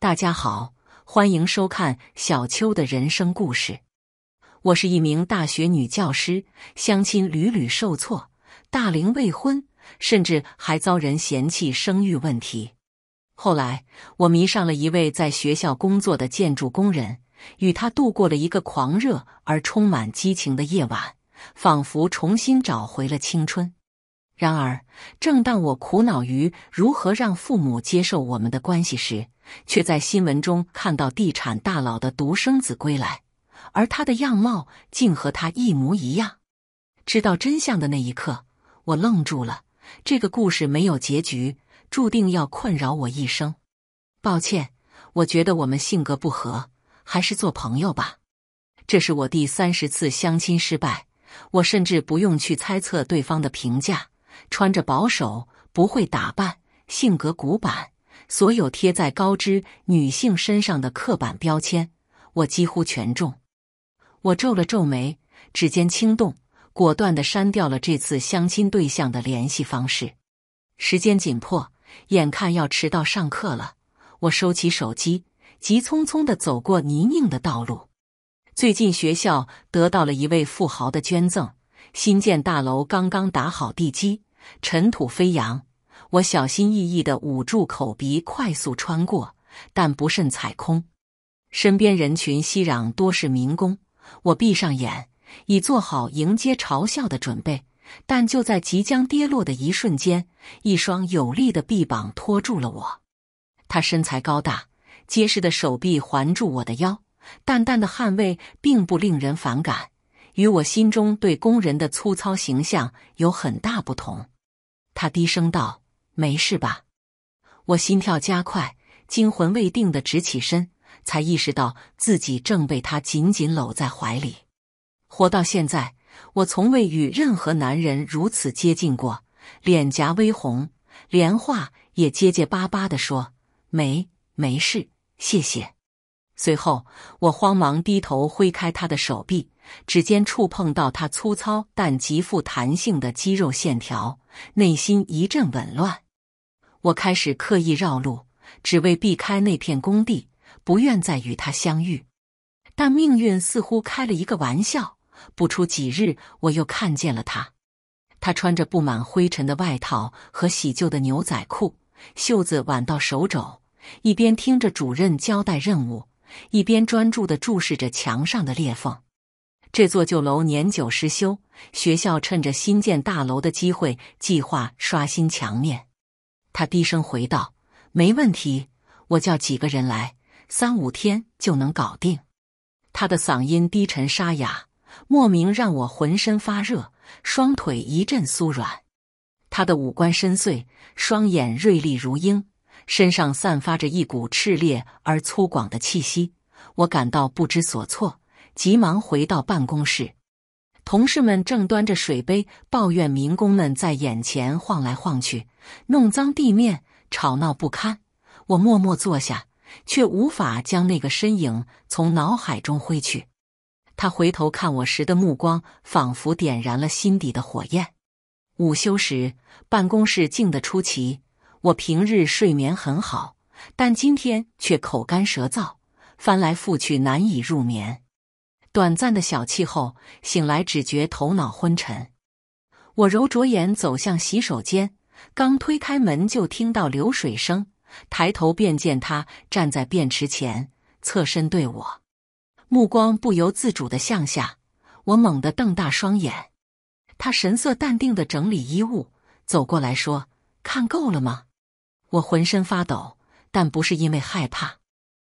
大家好，欢迎收看小秋的人生故事。我是一名大学女教师，相亲屡屡受挫，大龄未婚，甚至还遭人嫌弃，生育问题。后来，我迷上了一位在学校工作的建筑工人，与他度过了一个狂热而充满激情的夜晚，仿佛重新找回了青春。然而，正当我苦恼于如何让父母接受我们的关系时，却在新闻中看到地产大佬的独生子归来，而他的样貌竟和他一模一样。知道真相的那一刻，我愣住了。这个故事没有结局，注定要困扰我一生。抱歉，我觉得我们性格不合，还是做朋友吧。这是我第三十次相亲失败，我甚至不用去猜测对方的评价。穿着保守，不会打扮，性格古板。所有贴在高知女性身上的刻板标签，我几乎全中。我皱了皱眉，指尖轻动，果断地删掉了这次相亲对象的联系方式。时间紧迫，眼看要迟到上课了，我收起手机，急匆匆地走过泥泞的道路。最近学校得到了一位富豪的捐赠，新建大楼刚刚打好地基，尘土飞扬。我小心翼翼地捂住口鼻，快速穿过，但不慎踩空。身边人群熙攘，多是民工。我闭上眼，已做好迎接嘲笑的准备。但就在即将跌落的一瞬间，一双有力的臂膀托住了我。他身材高大，结实的手臂环住我的腰，淡淡的汗味并不令人反感，与我心中对工人的粗糙形象有很大不同。他低声道。没事吧？我心跳加快，惊魂未定的直起身，才意识到自己正被他紧紧搂在怀里。活到现在，我从未与任何男人如此接近过，脸颊微红，连话也结结巴巴地说：“没，没事，谢谢。”随后，我慌忙低头挥开他的手臂，指尖触碰到他粗糙但极富弹性的肌肉线条，内心一阵紊乱。我开始刻意绕路，只为避开那片工地，不愿再与他相遇。但命运似乎开了一个玩笑，不出几日，我又看见了他。他穿着布满灰尘的外套和洗旧的牛仔裤，袖子挽到手肘，一边听着主任交代任务，一边专注的注视着墙上的裂缝。这座旧楼年久失修，学校趁着新建大楼的机会，计划刷新墙面。他低声回道：“没问题，我叫几个人来，三五天就能搞定。”他的嗓音低沉沙哑，莫名让我浑身发热，双腿一阵酥软。他的五官深邃，双眼锐利如鹰，身上散发着一股炽烈而粗犷的气息。我感到不知所措，急忙回到办公室。同事们正端着水杯抱怨，民工们在眼前晃来晃去，弄脏地面，吵闹不堪。我默默坐下，却无法将那个身影从脑海中挥去。他回头看我时的目光，仿佛点燃了心底的火焰。午休时，办公室静得出奇。我平日睡眠很好，但今天却口干舌燥，翻来覆去难以入眠。短暂的小憩后，醒来只觉头脑昏沉。我揉着眼走向洗手间，刚推开门就听到流水声，抬头便见他站在便池前，侧身对我，目光不由自主的向下。我猛地瞪大双眼，他神色淡定的整理衣物，走过来说：“看够了吗？”我浑身发抖，但不是因为害怕。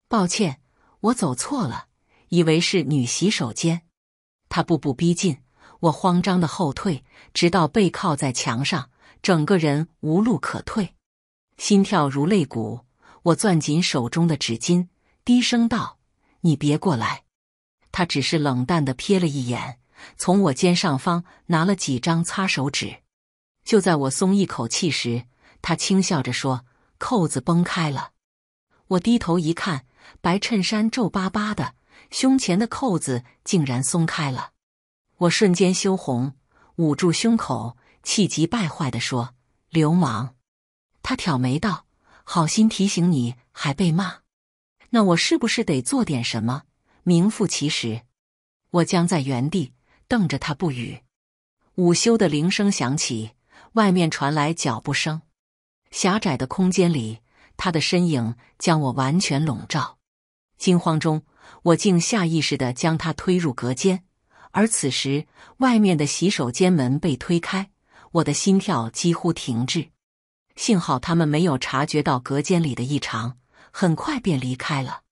抱歉，我走错了。以为是女洗手间，他步步逼近，我慌张的后退，直到背靠在墙上，整个人无路可退，心跳如擂鼓。我攥紧手中的纸巾，低声道：“你别过来。”他只是冷淡的瞥了一眼，从我肩上方拿了几张擦手纸。就在我松一口气时，他轻笑着说：“扣子崩开了。”我低头一看，白衬衫皱巴巴的。胸前的扣子竟然松开了，我瞬间羞红，捂住胸口，气急败坏的说：“流氓！”他挑眉道：“好心提醒你还被骂，那我是不是得做点什么，名副其实？”我僵在原地，瞪着他不语。午休的铃声响起，外面传来脚步声。狭窄的空间里，他的身影将我完全笼罩。惊慌中。我竟下意识地将他推入隔间，而此时外面的洗手间门被推开，我的心跳几乎停滞。幸好他们没有察觉到隔间里的异常，很快便离开了。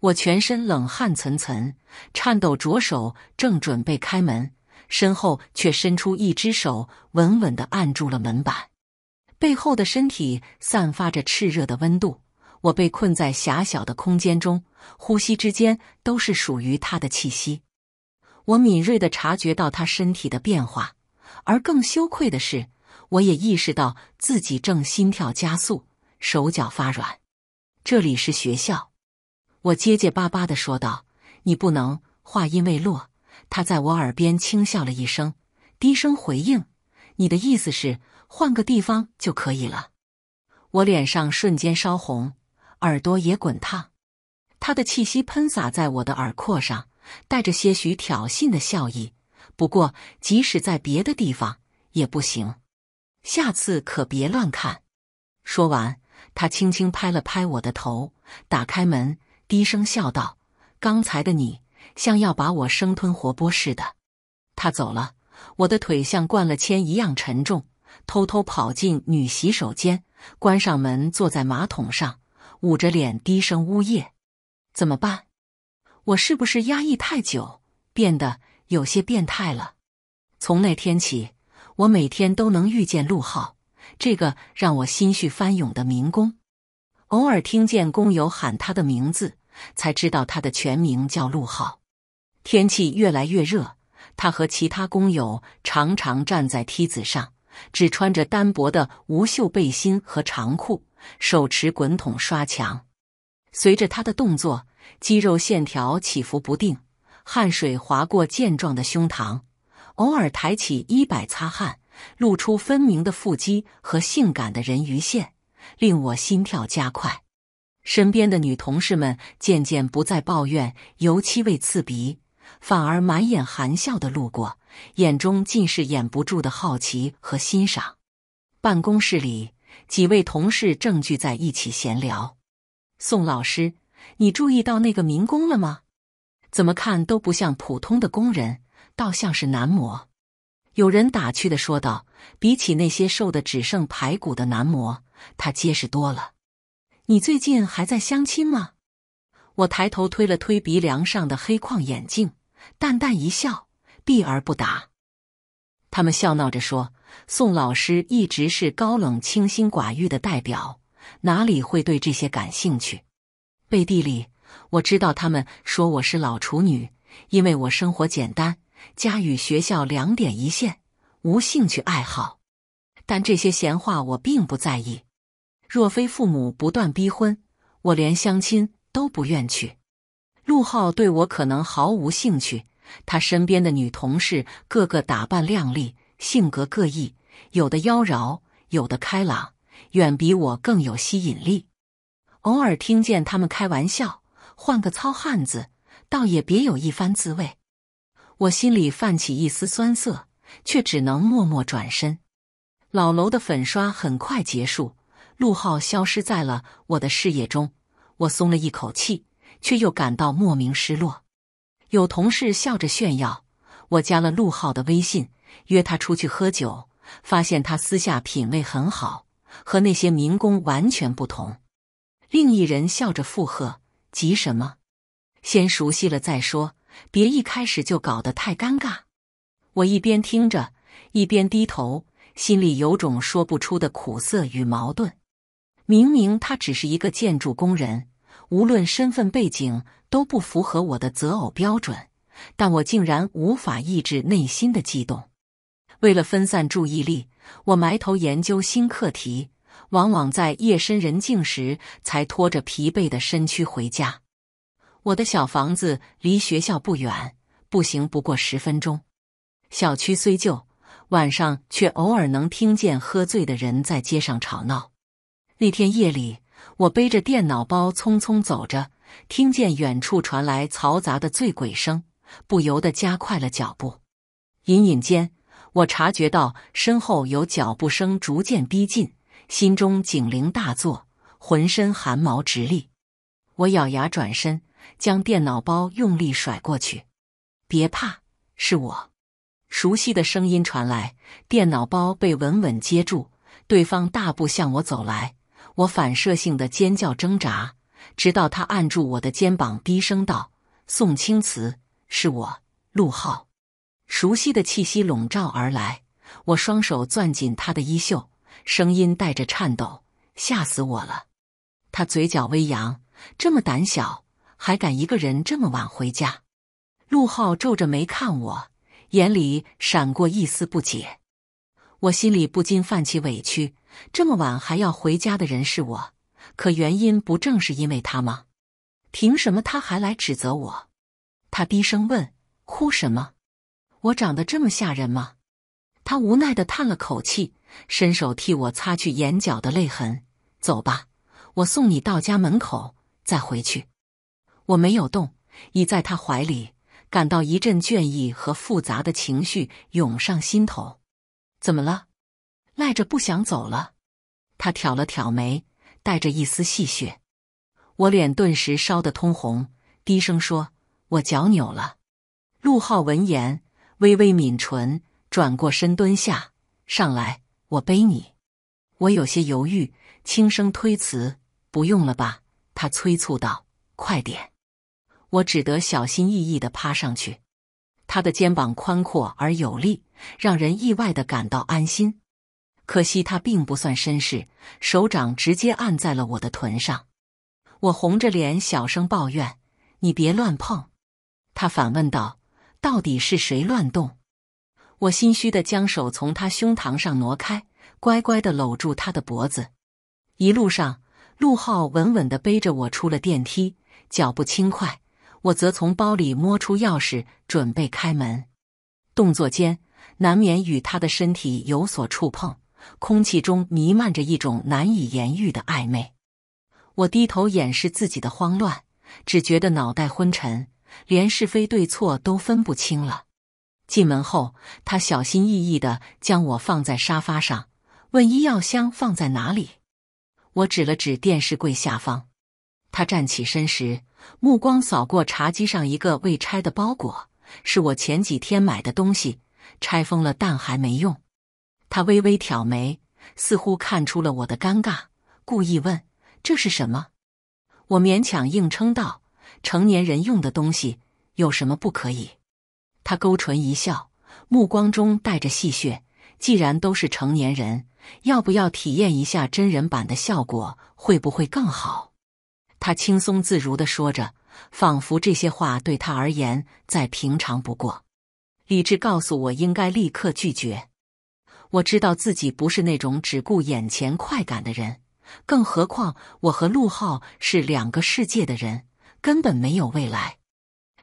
我全身冷汗涔涔，颤抖着手正准备开门，身后却伸出一只手，稳稳地按住了门板，背后的身体散发着炽热的温度。我被困在狭小的空间中，呼吸之间都是属于他的气息。我敏锐的察觉到他身体的变化，而更羞愧的是，我也意识到自己正心跳加速，手脚发软。这里是学校，我结结巴巴的说道：“你不能。”话音未落，他在我耳边轻笑了一声，低声回应：“你的意思是换个地方就可以了？”我脸上瞬间烧红。耳朵也滚烫，他的气息喷洒在我的耳廓上，带着些许挑衅的笑意。不过，即使在别的地方也不行，下次可别乱看。说完，他轻轻拍了拍我的头，打开门，低声笑道：“刚才的你，像要把我生吞活剥似的。”他走了，我的腿像灌了铅一样沉重。偷偷跑进女洗手间，关上门，坐在马桶上。捂着脸低声呜咽，怎么办？我是不是压抑太久，变得有些变态了？从那天起，我每天都能遇见陆浩，这个让我心绪翻涌的民工。偶尔听见工友喊他的名字，才知道他的全名叫陆浩。天气越来越热，他和其他工友常常站在梯子上，只穿着单薄的无袖背心和长裤。手持滚筒刷墙，随着他的动作，肌肉线条起伏不定，汗水划过健壮的胸膛，偶尔抬起衣摆擦汗，露出分明的腹肌和性感的人鱼线，令我心跳加快。身边的女同事们渐渐不再抱怨油漆味刺鼻，反而满眼含笑的路过，眼中尽是掩不住的好奇和欣赏。办公室里。几位同事正聚在一起闲聊。宋老师，你注意到那个民工了吗？怎么看都不像普通的工人，倒像是男模。有人打趣的说道：“比起那些瘦的只剩排骨的男模，他结实多了。”你最近还在相亲吗？我抬头推了推鼻梁上的黑框眼镜，淡淡一笑，避而不答。他们笑闹着说。宋老师一直是高冷、清心寡欲的代表，哪里会对这些感兴趣？背地里我知道他们说我是老处女，因为我生活简单，家与学校两点一线，无兴趣爱好。但这些闲话我并不在意。若非父母不断逼婚，我连相亲都不愿去。陆浩对我可能毫无兴趣，他身边的女同事个个打扮靓丽。性格各异，有的妖娆，有的开朗，远比我更有吸引力。偶尔听见他们开玩笑，换个糙汉子，倒也别有一番滋味。我心里泛起一丝酸涩，却只能默默转身。老楼的粉刷很快结束，陆浩消失在了我的视野中，我松了一口气，却又感到莫名失落。有同事笑着炫耀：“我加了陆浩的微信。”约他出去喝酒，发现他私下品味很好，和那些民工完全不同。另一人笑着附和：“急什么？先熟悉了再说，别一开始就搞得太尴尬。”我一边听着，一边低头，心里有种说不出的苦涩与矛盾。明明他只是一个建筑工人，无论身份背景都不符合我的择偶标准，但我竟然无法抑制内心的激动。为了分散注意力，我埋头研究新课题，往往在夜深人静时才拖着疲惫的身躯回家。我的小房子离学校不远，步行不过十分钟。小区虽旧，晚上却偶尔能听见喝醉的人在街上吵闹。那天夜里，我背着电脑包匆匆走着，听见远处传来嘈杂的醉鬼声，不由得加快了脚步，隐隐间。我察觉到身后有脚步声逐渐逼近，心中警铃大作，浑身汗毛直立。我咬牙转身，将电脑包用力甩过去。“别怕，是我。”熟悉的声音传来，电脑包被稳稳接住。对方大步向我走来，我反射性的尖叫挣扎，直到他按住我的肩膀，低声道：“宋青瓷，是我，陆浩。”熟悉的气息笼罩而来，我双手攥紧他的衣袖，声音带着颤抖：“吓死我了！”他嘴角微扬：“这么胆小，还敢一个人这么晚回家？”陆浩皱着眉看我，眼里闪过一丝不解。我心里不禁泛起委屈：这么晚还要回家的人是我，可原因不正是因为他吗？凭什么他还来指责我？他低声问：“哭什么？”我长得这么吓人吗？他无奈的叹了口气，伸手替我擦去眼角的泪痕。走吧，我送你到家门口再回去。我没有动，倚在他怀里，感到一阵倦意和复杂的情绪涌上心头。怎么了？赖着不想走了？他挑了挑眉，带着一丝戏谑。我脸顿时烧得通红，低声说：“我脚扭了。”陆浩闻言。微微抿唇，转过身蹲下，上来，我背你。我有些犹豫，轻声推辞：“不用了吧？”他催促道：“快点！”我只得小心翼翼的趴上去。他的肩膀宽阔而有力，让人意外的感到安心。可惜他并不算绅士，手掌直接按在了我的臀上。我红着脸小声抱怨：“你别乱碰。”他反问道。到底是谁乱动？我心虚的将手从他胸膛上挪开，乖乖的搂住他的脖子。一路上，陆浩稳稳的背着我出了电梯，脚步轻快。我则从包里摸出钥匙，准备开门。动作间难免与他的身体有所触碰，空气中弥漫着一种难以言喻的暧昧。我低头掩饰自己的慌乱，只觉得脑袋昏沉。连是非对错都分不清了。进门后，他小心翼翼的将我放在沙发上，问医药箱放在哪里。我指了指电视柜下方。他站起身时，目光扫过茶几上一个未拆的包裹，是我前几天买的东西，拆封了但还没用。他微微挑眉，似乎看出了我的尴尬，故意问：“这是什么？”我勉强硬撑道。成年人用的东西有什么不可以？他勾唇一笑，目光中带着戏谑。既然都是成年人，要不要体验一下真人版的效果会不会更好？他轻松自如地说着，仿佛这些话对他而言再平常不过。理智告诉我应该立刻拒绝。我知道自己不是那种只顾眼前快感的人，更何况我和陆浩是两个世界的人。根本没有未来，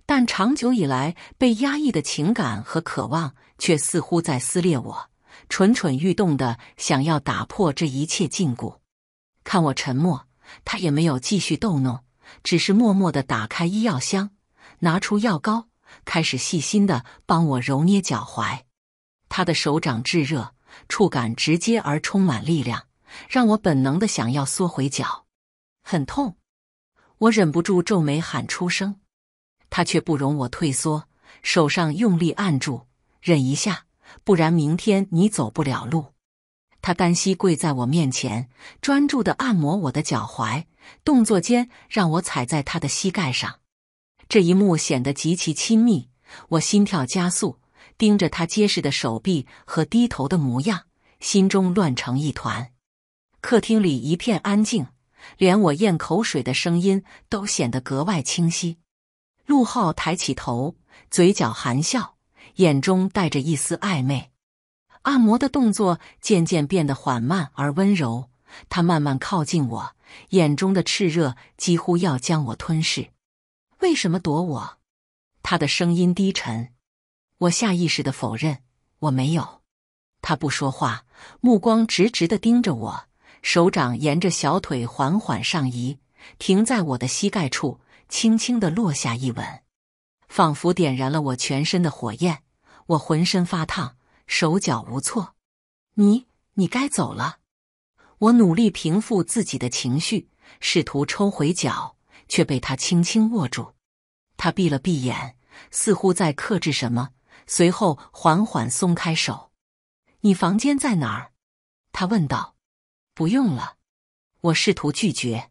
但长久以来被压抑的情感和渴望却似乎在撕裂我，蠢蠢欲动的想要打破这一切禁锢。看我沉默，他也没有继续逗弄，只是默默的打开医药箱，拿出药膏，开始细心的帮我揉捏脚踝。他的手掌炙热，触感直接而充满力量，让我本能的想要缩回脚，很痛。我忍不住皱眉喊出声，他却不容我退缩，手上用力按住，忍一下，不然明天你走不了路。他单膝跪在我面前，专注地按摩我的脚踝，动作间让我踩在他的膝盖上。这一幕显得极其亲密，我心跳加速，盯着他结实的手臂和低头的模样，心中乱成一团。客厅里一片安静。连我咽口水的声音都显得格外清晰。陆浩抬起头，嘴角含笑，眼中带着一丝暧昧。按摩的动作渐渐变得缓慢而温柔。他慢慢靠近我，眼中的炽热几乎要将我吞噬。为什么躲我？他的声音低沉。我下意识的否认：“我没有。”他不说话，目光直直的盯着我。手掌沿着小腿缓缓上移，停在我的膝盖处，轻轻的落下一吻，仿佛点燃了我全身的火焰。我浑身发烫，手脚无措。你，你该走了。我努力平复自己的情绪，试图抽回脚，却被他轻轻握住。他闭了闭眼，似乎在克制什么，随后缓缓松开手。你房间在哪儿？他问道。不用了，我试图拒绝，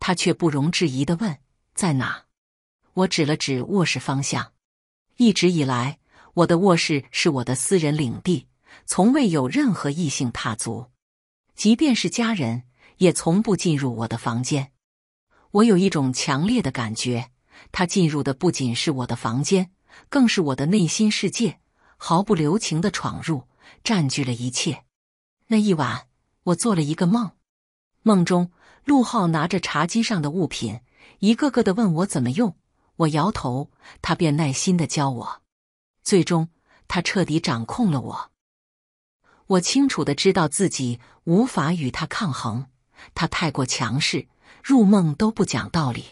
他却不容置疑地问：“在哪？”我指了指卧室方向。一直以来，我的卧室是我的私人领地，从未有任何异性踏足，即便是家人，也从不进入我的房间。我有一种强烈的感觉，他进入的不仅是我的房间，更是我的内心世界，毫不留情地闯入，占据了一切。那一晚。我做了一个梦，梦中陆浩拿着茶几上的物品，一个个的问我怎么用，我摇头，他便耐心的教我。最终，他彻底掌控了我。我清楚的知道自己无法与他抗衡，他太过强势，入梦都不讲道理。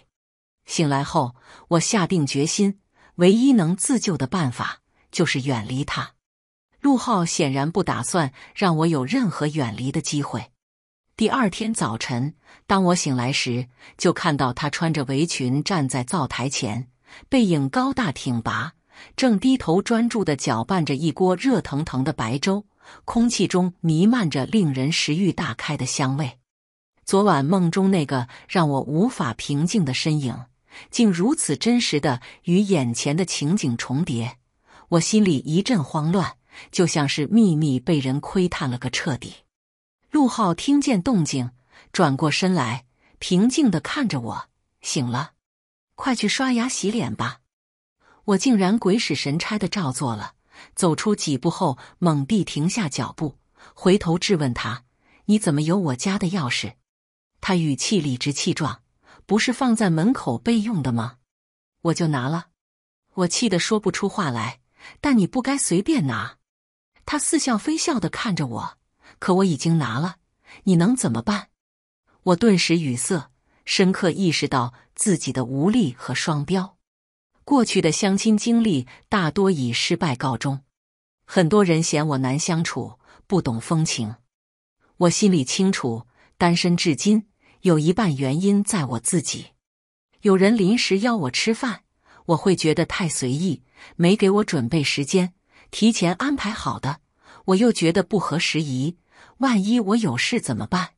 醒来后，我下定决心，唯一能自救的办法就是远离他。陆浩显然不打算让我有任何远离的机会。第二天早晨，当我醒来时，就看到他穿着围裙站在灶台前，背影高大挺拔，正低头专注地搅拌着一锅热腾腾的白粥，空气中弥漫着令人食欲大开的香味。昨晚梦中那个让我无法平静的身影，竟如此真实地与眼前的情景重叠，我心里一阵慌乱。就像是秘密被人窥探了个彻底。陆浩听见动静，转过身来，平静的看着我：“醒了，快去刷牙洗脸吧。”我竟然鬼使神差的照做了。走出几步后，猛地停下脚步，回头质问他：“你怎么有我家的钥匙？”他语气理直气壮：“不是放在门口备用的吗？我就拿了。”我气得说不出话来，但你不该随便拿。他似笑非笑的看着我，可我已经拿了，你能怎么办？我顿时语塞，深刻意识到自己的无力和双标。过去的相亲经历大多以失败告终，很多人嫌我难相处、不懂风情。我心里清楚，单身至今有一半原因在我自己。有人临时邀我吃饭，我会觉得太随意，没给我准备时间。提前安排好的，我又觉得不合时宜。万一我有事怎么办？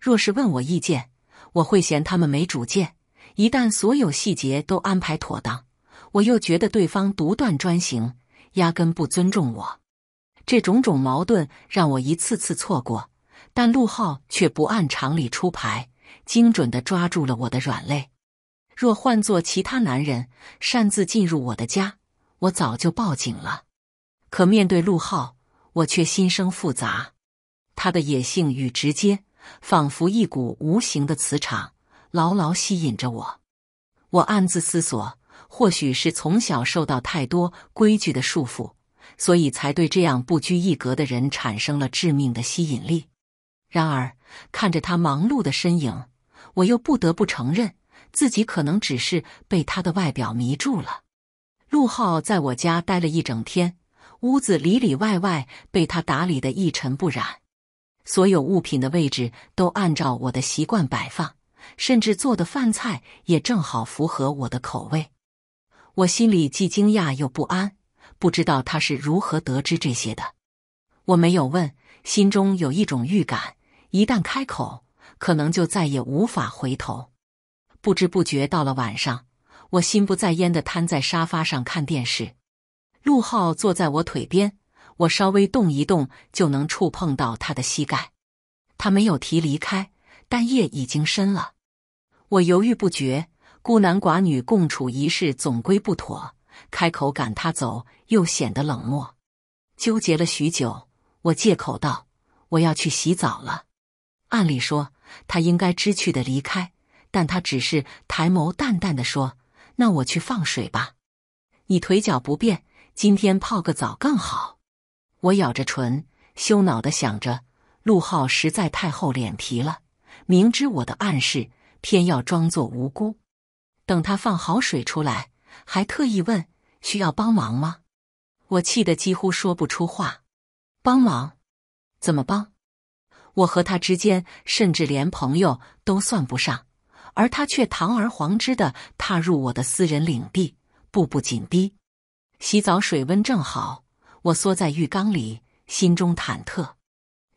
若是问我意见，我会嫌他们没主见。一旦所有细节都安排妥当，我又觉得对方独断专行，压根不尊重我。这种种矛盾让我一次次错过，但陆浩却不按常理出牌，精准地抓住了我的软肋。若换做其他男人擅自进入我的家，我早就报警了。可面对陆浩，我却心生复杂。他的野性与直接，仿佛一股无形的磁场，牢牢吸引着我。我暗自思索，或许是从小受到太多规矩的束缚，所以才对这样不拘一格的人产生了致命的吸引力。然而，看着他忙碌的身影，我又不得不承认，自己可能只是被他的外表迷住了。陆浩在我家待了一整天。屋子里里外外被他打理的一尘不染，所有物品的位置都按照我的习惯摆放，甚至做的饭菜也正好符合我的口味。我心里既惊讶又不安，不知道他是如何得知这些的。我没有问，心中有一种预感，一旦开口，可能就再也无法回头。不知不觉到了晚上，我心不在焉的瘫在沙发上看电视。陆浩坐在我腿边，我稍微动一动就能触碰到他的膝盖。他没有提离开，但夜已经深了。我犹豫不决，孤男寡女共处一室总归不妥，开口赶他走又显得冷漠。纠结了许久，我借口道：“我要去洗澡了。”按理说他应该知趣的离开，但他只是抬眸淡淡的说：“那我去放水吧，你腿脚不便。”今天泡个澡更好。我咬着唇，羞恼的想着：陆浩实在太厚脸皮了，明知我的暗示，偏要装作无辜。等他放好水出来，还特意问：“需要帮忙吗？”我气得几乎说不出话。帮忙？怎么帮？我和他之间甚至连朋友都算不上，而他却堂而皇之的踏入我的私人领地，步步紧逼。洗澡水温正好，我缩在浴缸里，心中忐忑。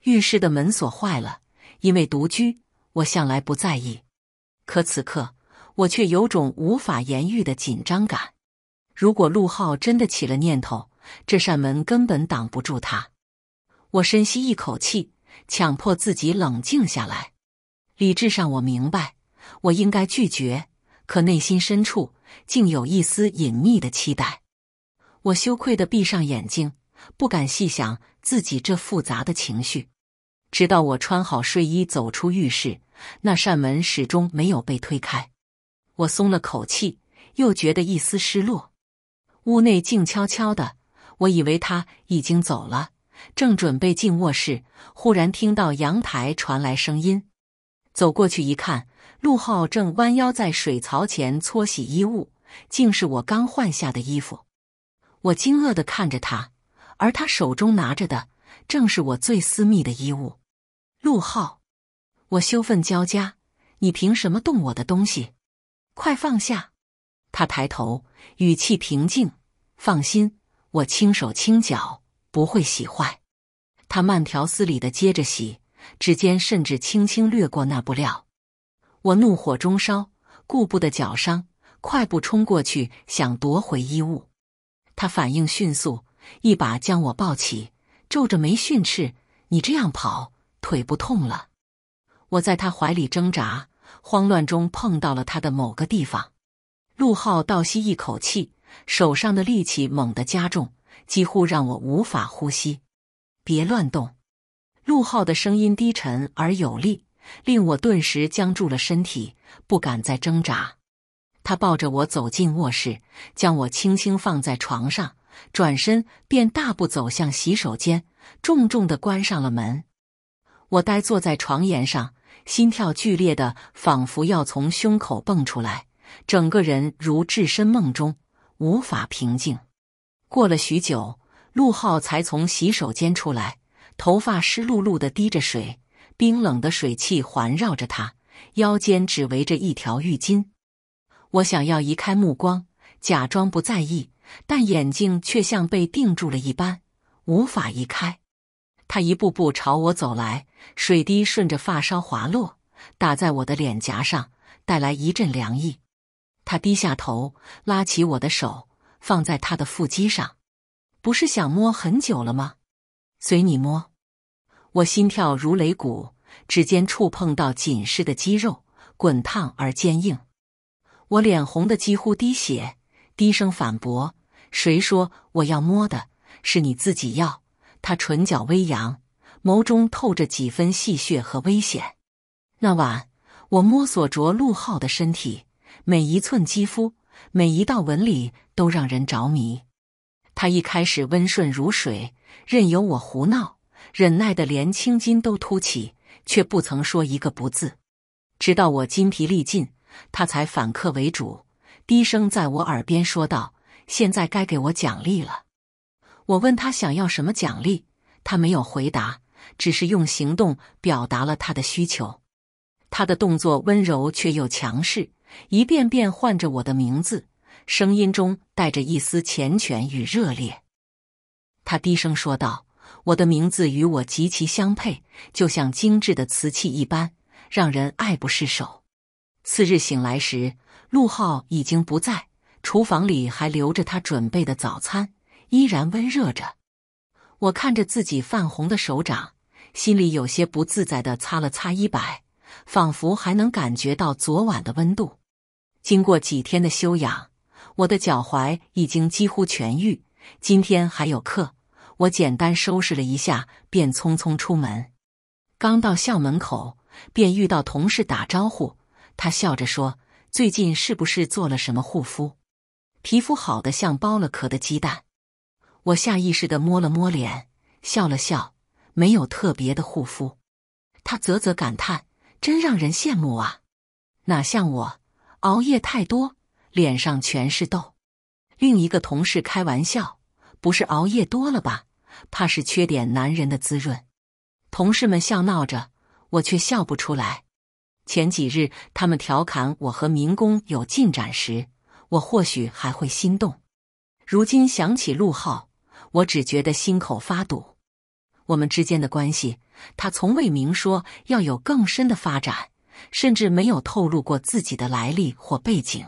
浴室的门锁坏了，因为独居，我向来不在意。可此刻，我却有种无法言喻的紧张感。如果陆浩真的起了念头，这扇门根本挡不住他。我深吸一口气，强迫自己冷静下来。理智上，我明白我应该拒绝，可内心深处，竟有一丝隐秘的期待。我羞愧的闭上眼睛，不敢细想自己这复杂的情绪。直到我穿好睡衣走出浴室，那扇门始终没有被推开。我松了口气，又觉得一丝失落。屋内静悄悄的，我以为他已经走了，正准备进卧室，忽然听到阳台传来声音。走过去一看，陆浩正弯腰在水槽前搓洗衣物，竟是我刚换下的衣服。我惊愕地看着他，而他手中拿着的正是我最私密的衣物。陆浩，我羞愤交加，你凭什么动我的东西？快放下！他抬头，语气平静：“放心，我轻手轻脚，不会洗坏。”他慢条斯理的接着洗，指尖甚至轻轻掠过那布料。我怒火中烧，顾不得脚伤，快步冲过去想夺回衣物。他反应迅速，一把将我抱起，皱着眉训斥：“你这样跑，腿不痛了？”我在他怀里挣扎，慌乱中碰到了他的某个地方。陆浩倒吸一口气，手上的力气猛地加重，几乎让我无法呼吸。“别乱动！”陆浩的声音低沉而有力，令我顿时僵住了身体，不敢再挣扎。他抱着我走进卧室，将我轻轻放在床上，转身便大步走向洗手间，重重的关上了门。我呆坐在床沿上，心跳剧烈的仿佛要从胸口蹦出来，整个人如置身梦中，无法平静。过了许久，陆浩才从洗手间出来，头发湿漉漉的滴着水，冰冷的水汽环绕着他，腰间只围着一条浴巾。我想要移开目光，假装不在意，但眼睛却像被定住了一般，无法移开。他一步步朝我走来，水滴顺着发梢滑落，打在我的脸颊上，带来一阵凉意。他低下头，拉起我的手，放在他的腹肌上。不是想摸很久了吗？随你摸。我心跳如擂鼓，指尖触碰到紧实的肌肉，滚烫而坚硬。我脸红的几乎滴血，低声反驳：“谁说我要摸的？是你自己要。”他唇角微扬，眸中透着几分戏谑和危险。那晚，我摸索着陆浩的身体，每一寸肌肤，每一道纹理都让人着迷。他一开始温顺如水，任由我胡闹，忍耐的连青筋都凸起，却不曾说一个不字。直到我筋疲力尽。他才反客为主，低声在我耳边说道：“现在该给我奖励了。”我问他想要什么奖励，他没有回答，只是用行动表达了他的需求。他的动作温柔却又强势，一遍遍唤着我的名字，声音中带着一丝缱绻与热烈。他低声说道：“我的名字与我极其相配，就像精致的瓷器一般，让人爱不释手。”次日醒来时，陆浩已经不在，厨房里还留着他准备的早餐，依然温热着。我看着自己泛红的手掌，心里有些不自在，的擦了擦衣摆，仿佛还能感觉到昨晚的温度。经过几天的休养，我的脚踝已经几乎痊愈。今天还有课，我简单收拾了一下，便匆匆出门。刚到校门口，便遇到同事打招呼。他笑着说：“最近是不是做了什么护肤？皮肤好的像剥了壳的鸡蛋。”我下意识的摸了摸脸，笑了笑，没有特别的护肤。他啧啧感叹：“真让人羡慕啊，哪像我，熬夜太多，脸上全是痘。”另一个同事开玩笑：“不是熬夜多了吧？怕是缺点男人的滋润。”同事们笑闹着，我却笑不出来。前几日，他们调侃我和民工有进展时，我或许还会心动。如今想起陆浩，我只觉得心口发堵。我们之间的关系，他从未明说要有更深的发展，甚至没有透露过自己的来历或背景。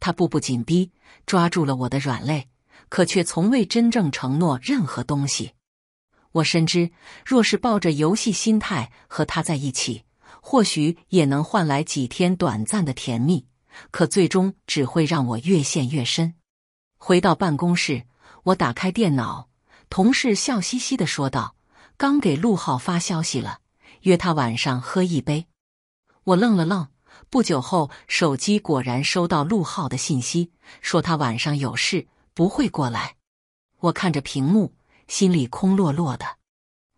他步步紧逼，抓住了我的软肋，可却从未真正承诺任何东西。我深知，若是抱着游戏心态和他在一起。或许也能换来几天短暂的甜蜜，可最终只会让我越陷越深。回到办公室，我打开电脑，同事笑嘻嘻的说道：“刚给陆浩发消息了，约他晚上喝一杯。”我愣了愣。不久后，手机果然收到陆浩的信息，说他晚上有事不会过来。我看着屏幕，心里空落落的。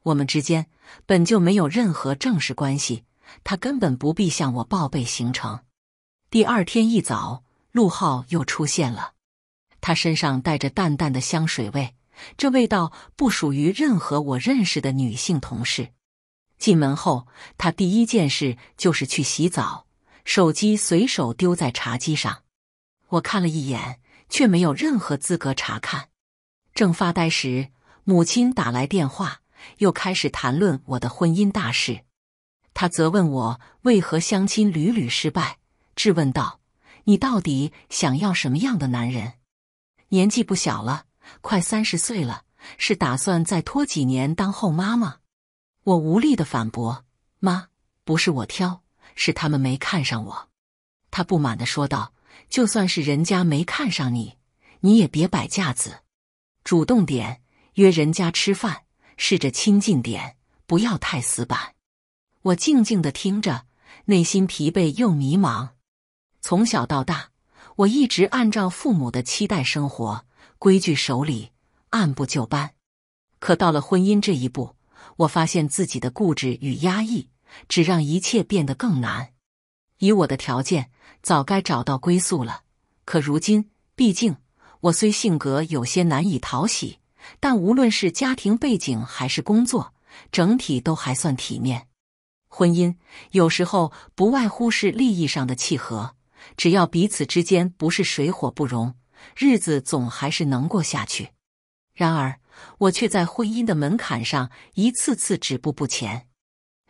我们之间本就没有任何正式关系。他根本不必向我报备行程。第二天一早，陆浩又出现了。他身上带着淡淡的香水味，这味道不属于任何我认识的女性同事。进门后，他第一件事就是去洗澡，手机随手丢在茶几上。我看了一眼，却没有任何资格查看。正发呆时，母亲打来电话，又开始谈论我的婚姻大事。他责问我为何相亲屡屡失败，质问道：“你到底想要什么样的男人？”年纪不小了，快三十岁了，是打算再拖几年当后妈吗？我无力的反驳：“妈，不是我挑，是他们没看上我。”他不满的说道：“就算是人家没看上你，你也别摆架子，主动点，约人家吃饭，试着亲近点，不要太死板。”我静静的听着，内心疲惫又迷茫。从小到大，我一直按照父母的期待生活，规矩守礼，按部就班。可到了婚姻这一步，我发现自己的固执与压抑，只让一切变得更难。以我的条件，早该找到归宿了。可如今，毕竟我虽性格有些难以讨喜，但无论是家庭背景还是工作，整体都还算体面。婚姻有时候不外乎是利益上的契合，只要彼此之间不是水火不容，日子总还是能过下去。然而，我却在婚姻的门槛上一次次止步不前。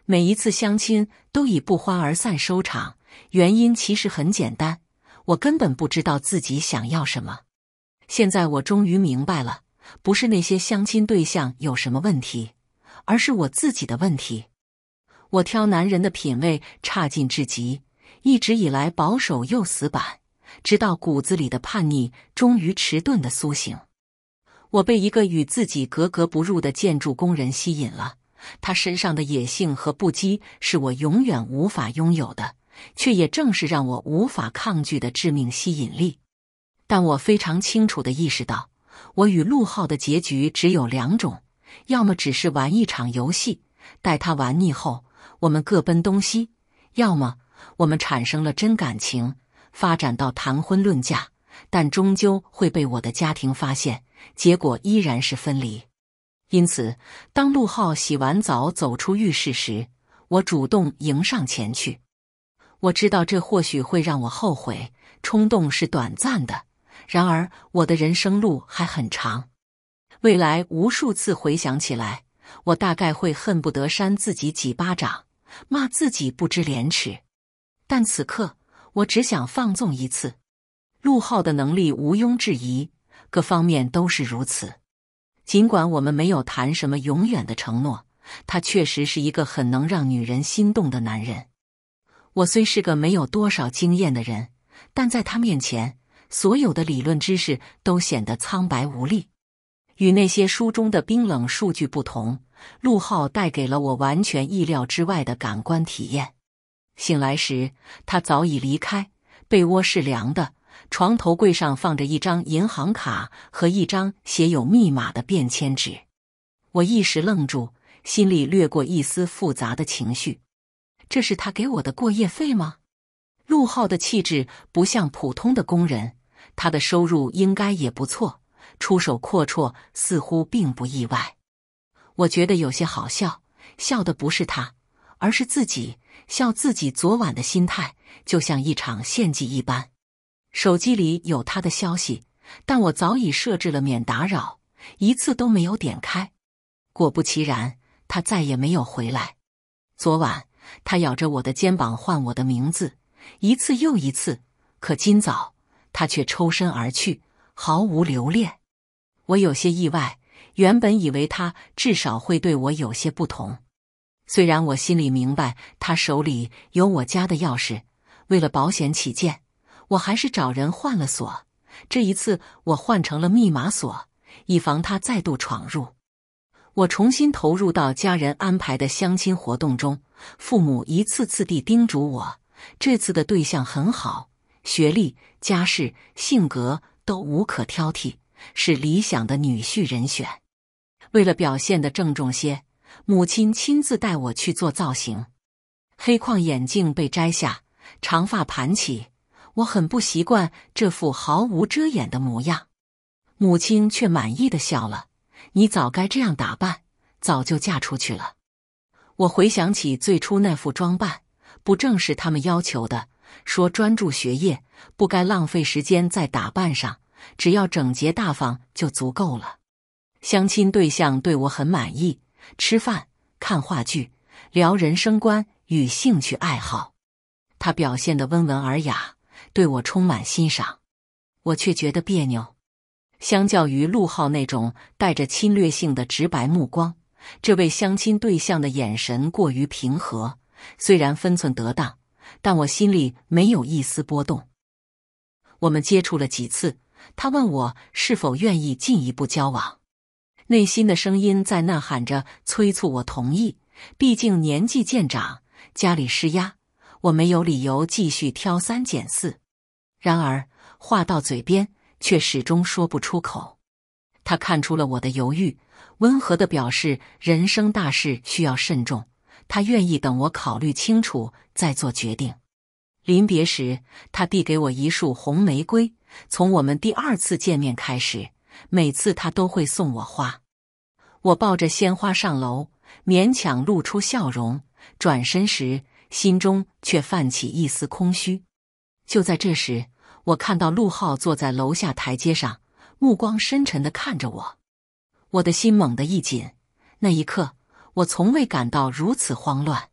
每一次相亲都以不欢而散收场，原因其实很简单：我根本不知道自己想要什么。现在我终于明白了，不是那些相亲对象有什么问题，而是我自己的问题。我挑男人的品味差劲至极，一直以来保守又死板，直到骨子里的叛逆终于迟钝的苏醒。我被一个与自己格格不入的建筑工人吸引了，他身上的野性和不羁是我永远无法拥有的，却也正是让我无法抗拒的致命吸引力。但我非常清楚地意识到，我与陆浩的结局只有两种：要么只是玩一场游戏，待他玩腻后。我们各奔东西，要么我们产生了真感情，发展到谈婚论嫁，但终究会被我的家庭发现，结果依然是分离。因此，当陆浩洗完澡走出浴室时，我主动迎上前去。我知道这或许会让我后悔，冲动是短暂的，然而我的人生路还很长，未来无数次回想起来，我大概会恨不得扇自己几巴掌。骂自己不知廉耻，但此刻我只想放纵一次。陆浩的能力毋庸置疑，各方面都是如此。尽管我们没有谈什么永远的承诺，他确实是一个很能让女人心动的男人。我虽是个没有多少经验的人，但在他面前，所有的理论知识都显得苍白无力。与那些书中的冰冷数据不同，陆浩带给了我完全意料之外的感官体验。醒来时，他早已离开，被窝是凉的，床头柜上放着一张银行卡和一张写有密码的便签纸。我一时愣住，心里掠过一丝复杂的情绪。这是他给我的过夜费吗？陆浩的气质不像普通的工人，他的收入应该也不错。出手阔绰似乎并不意外，我觉得有些好笑，笑的不是他，而是自己，笑自己昨晚的心态就像一场献祭一般。手机里有他的消息，但我早已设置了免打扰，一次都没有点开。果不其然，他再也没有回来。昨晚他咬着我的肩膀唤我的名字，一次又一次，可今早他却抽身而去，毫无留恋。我有些意外，原本以为他至少会对我有些不同。虽然我心里明白他手里有我家的钥匙，为了保险起见，我还是找人换了锁。这一次我换成了密码锁，以防他再度闯入。我重新投入到家人安排的相亲活动中，父母一次次地叮嘱我，这次的对象很好，学历、家世、性格都无可挑剔。是理想的女婿人选。为了表现的郑重些，母亲亲自带我去做造型。黑框眼镜被摘下，长发盘起。我很不习惯这副毫无遮掩的模样，母亲却满意的笑了：“你早该这样打扮，早就嫁出去了。”我回想起最初那副装扮，不正是他们要求的？说专注学业，不该浪费时间在打扮上。只要整洁大方就足够了。相亲对象对我很满意，吃饭、看话剧、聊人生观与兴趣爱好，他表现的温文尔雅，对我充满欣赏，我却觉得别扭。相较于陆浩那种带着侵略性的直白目光，这位相亲对象的眼神过于平和，虽然分寸得当，但我心里没有一丝波动。我们接触了几次。他问我是否愿意进一步交往，内心的声音在呐喊着催促我同意。毕竟年纪渐长，家里施压，我没有理由继续挑三拣四。然而话到嘴边却始终说不出口。他看出了我的犹豫，温和地表示：“人生大事需要慎重，他愿意等我考虑清楚再做决定。”临别时，他递给我一束红玫瑰。从我们第二次见面开始，每次他都会送我花。我抱着鲜花上楼，勉强露出笑容，转身时心中却泛起一丝空虚。就在这时，我看到陆浩坐在楼下台阶上，目光深沉的看着我，我的心猛地一紧。那一刻，我从未感到如此慌乱。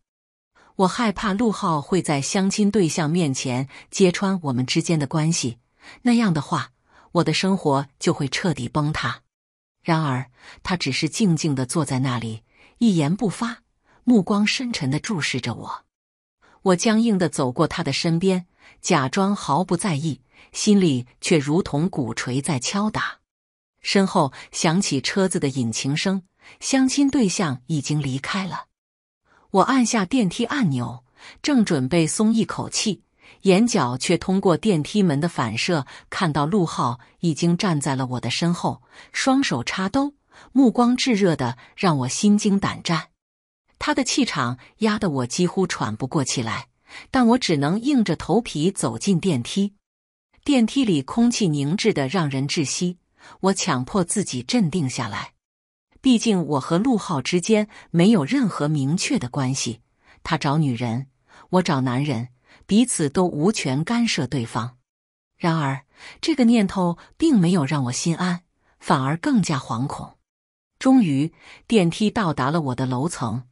我害怕陆浩会在相亲对象面前揭穿我们之间的关系。那样的话，我的生活就会彻底崩塌。然而，他只是静静地坐在那里，一言不发，目光深沉地注视着我。我僵硬地走过他的身边，假装毫不在意，心里却如同鼓槌在敲打。身后响起车子的引擎声，相亲对象已经离开了。我按下电梯按钮，正准备松一口气。眼角却通过电梯门的反射看到陆浩已经站在了我的身后，双手插兜，目光炙热的让我心惊胆战。他的气场压得我几乎喘不过气来，但我只能硬着头皮走进电梯。电梯里空气凝滞的让人窒息，我强迫自己镇定下来。毕竟我和陆浩之间没有任何明确的关系，他找女人，我找男人。彼此都无权干涉对方。然而，这个念头并没有让我心安，反而更加惶恐。终于，电梯到达了我的楼层，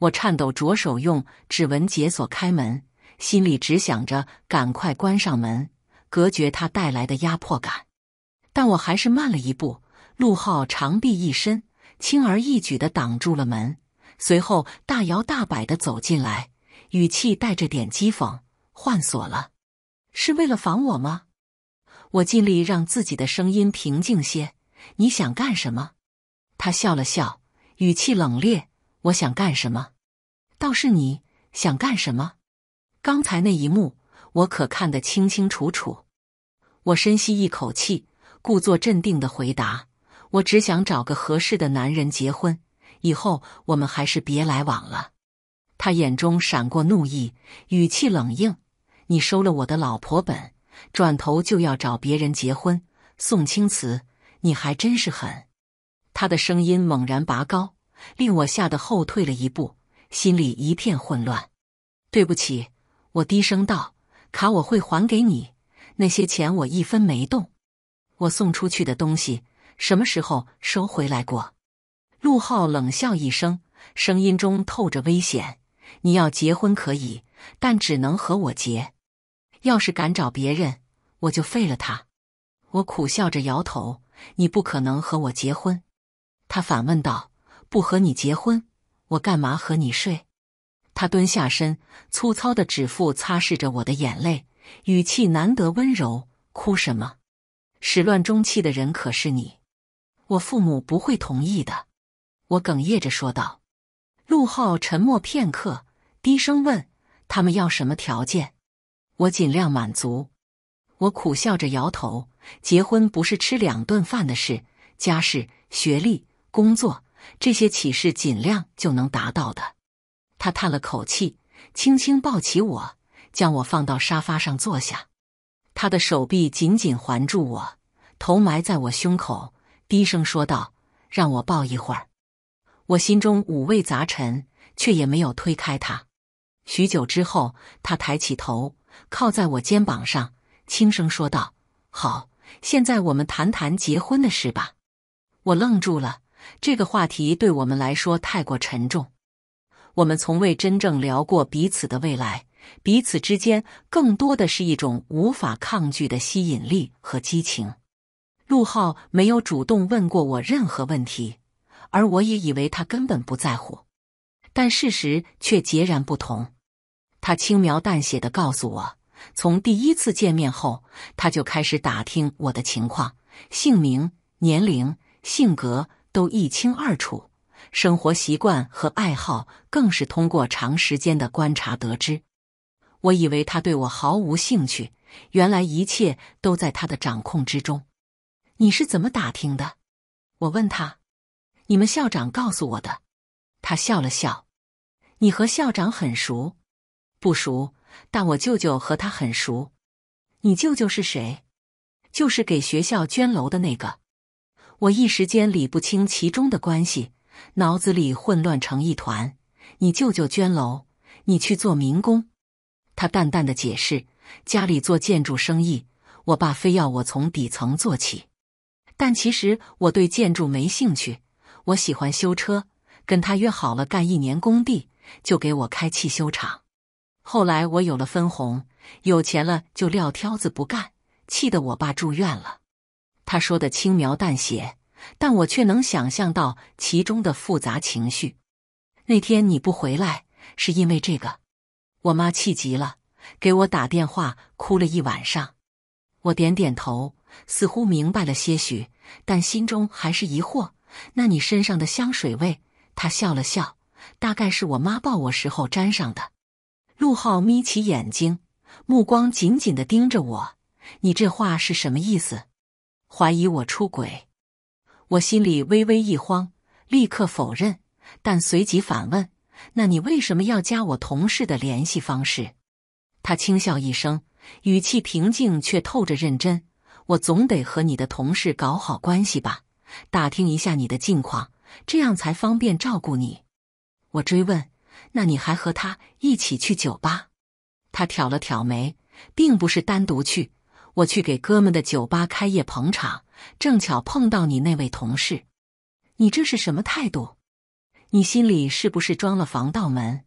我颤抖着手用指纹解锁开门，心里只想着赶快关上门，隔绝它带来的压迫感。但我还是慢了一步，陆浩长臂一伸，轻而易举地挡住了门，随后大摇大摆地走进来，语气带着点讥讽。换锁了，是为了防我吗？我尽力让自己的声音平静些。你想干什么？他笑了笑，语气冷冽。我想干什么？倒是你想干什么？刚才那一幕，我可看得清清楚楚。我深吸一口气，故作镇定地回答：“我只想找个合适的男人结婚。以后我们还是别来往了。”他眼中闪过怒意，语气冷硬。你收了我的老婆本，转头就要找别人结婚，宋青瓷，你还真是狠！他的声音猛然拔高，令我吓得后退了一步，心里一片混乱。对不起，我低声道：“卡我会还给你，那些钱我一分没动，我送出去的东西什么时候收回来过？”陆浩冷笑一声，声音中透着危险：“你要结婚可以，但只能和我结。”要是敢找别人，我就废了他。我苦笑着摇头。你不可能和我结婚。他反问道：“不和你结婚，我干嘛和你睡？”他蹲下身，粗糙的指腹擦拭着我的眼泪，语气难得温柔：“哭什么？始乱终弃的人可是你。我父母不会同意的。”我哽咽着说道。陆浩沉默片刻，低声问：“他们要什么条件？”我尽量满足，我苦笑着摇头。结婚不是吃两顿饭的事，家世、学历、工作这些启是尽量就能达到的。他叹了口气，轻轻抱起我，将我放到沙发上坐下。他的手臂紧紧环住我，头埋在我胸口，低声说道：“让我抱一会儿。”我心中五味杂陈，却也没有推开他。许久之后，他抬起头。靠在我肩膀上，轻声说道：“好，现在我们谈谈结婚的事吧。”我愣住了，这个话题对我们来说太过沉重。我们从未真正聊过彼此的未来，彼此之间更多的是一种无法抗拒的吸引力和激情。陆浩没有主动问过我任何问题，而我也以为他根本不在乎，但事实却截然不同。他轻描淡写的告诉我，从第一次见面后，他就开始打听我的情况，姓名、年龄、性格都一清二楚，生活习惯和爱好更是通过长时间的观察得知。我以为他对我毫无兴趣，原来一切都在他的掌控之中。你是怎么打听的？我问他：“你们校长告诉我的。”他笑了笑：“你和校长很熟。”不熟，但我舅舅和他很熟。你舅舅是谁？就是给学校捐楼的那个。我一时间理不清其中的关系，脑子里混乱成一团。你舅舅捐楼，你去做民工。他淡淡的解释：“家里做建筑生意，我爸非要我从底层做起。但其实我对建筑没兴趣，我喜欢修车。跟他约好了，干一年工地，就给我开汽修厂。”后来我有了分红，有钱了就撂挑子不干，气得我爸住院了。他说的轻描淡写，但我却能想象到其中的复杂情绪。那天你不回来是因为这个，我妈气急了，给我打电话哭了一晚上。我点点头，似乎明白了些许，但心中还是疑惑。那你身上的香水味？他笑了笑，大概是我妈抱我时候沾上的。陆浩眯起眼睛，目光紧紧的盯着我：“你这话是什么意思？怀疑我出轨？”我心里微微一慌，立刻否认，但随即反问：“那你为什么要加我同事的联系方式？”他轻笑一声，语气平静却透着认真：“我总得和你的同事搞好关系吧，打听一下你的近况，这样才方便照顾你。”我追问。那你还和他一起去酒吧？他挑了挑眉，并不是单独去，我去给哥们的酒吧开业捧场，正巧碰到你那位同事。你这是什么态度？你心里是不是装了防盗门？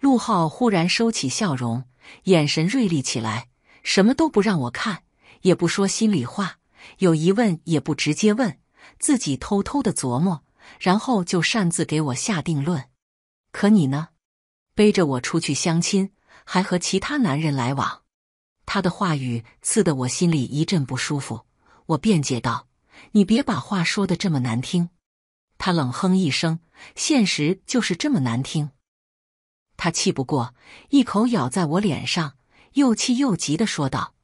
陆浩忽然收起笑容，眼神锐利起来，什么都不让我看，也不说心里话，有疑问也不直接问，自己偷偷的琢磨，然后就擅自给我下定论。可你呢？背着我出去相亲，还和其他男人来往，他的话语刺得我心里一阵不舒服。我辩解道：“你别把话说的这么难听。”他冷哼一声：“现实就是这么难听。”他气不过，一口咬在我脸上，又气又急的说道：“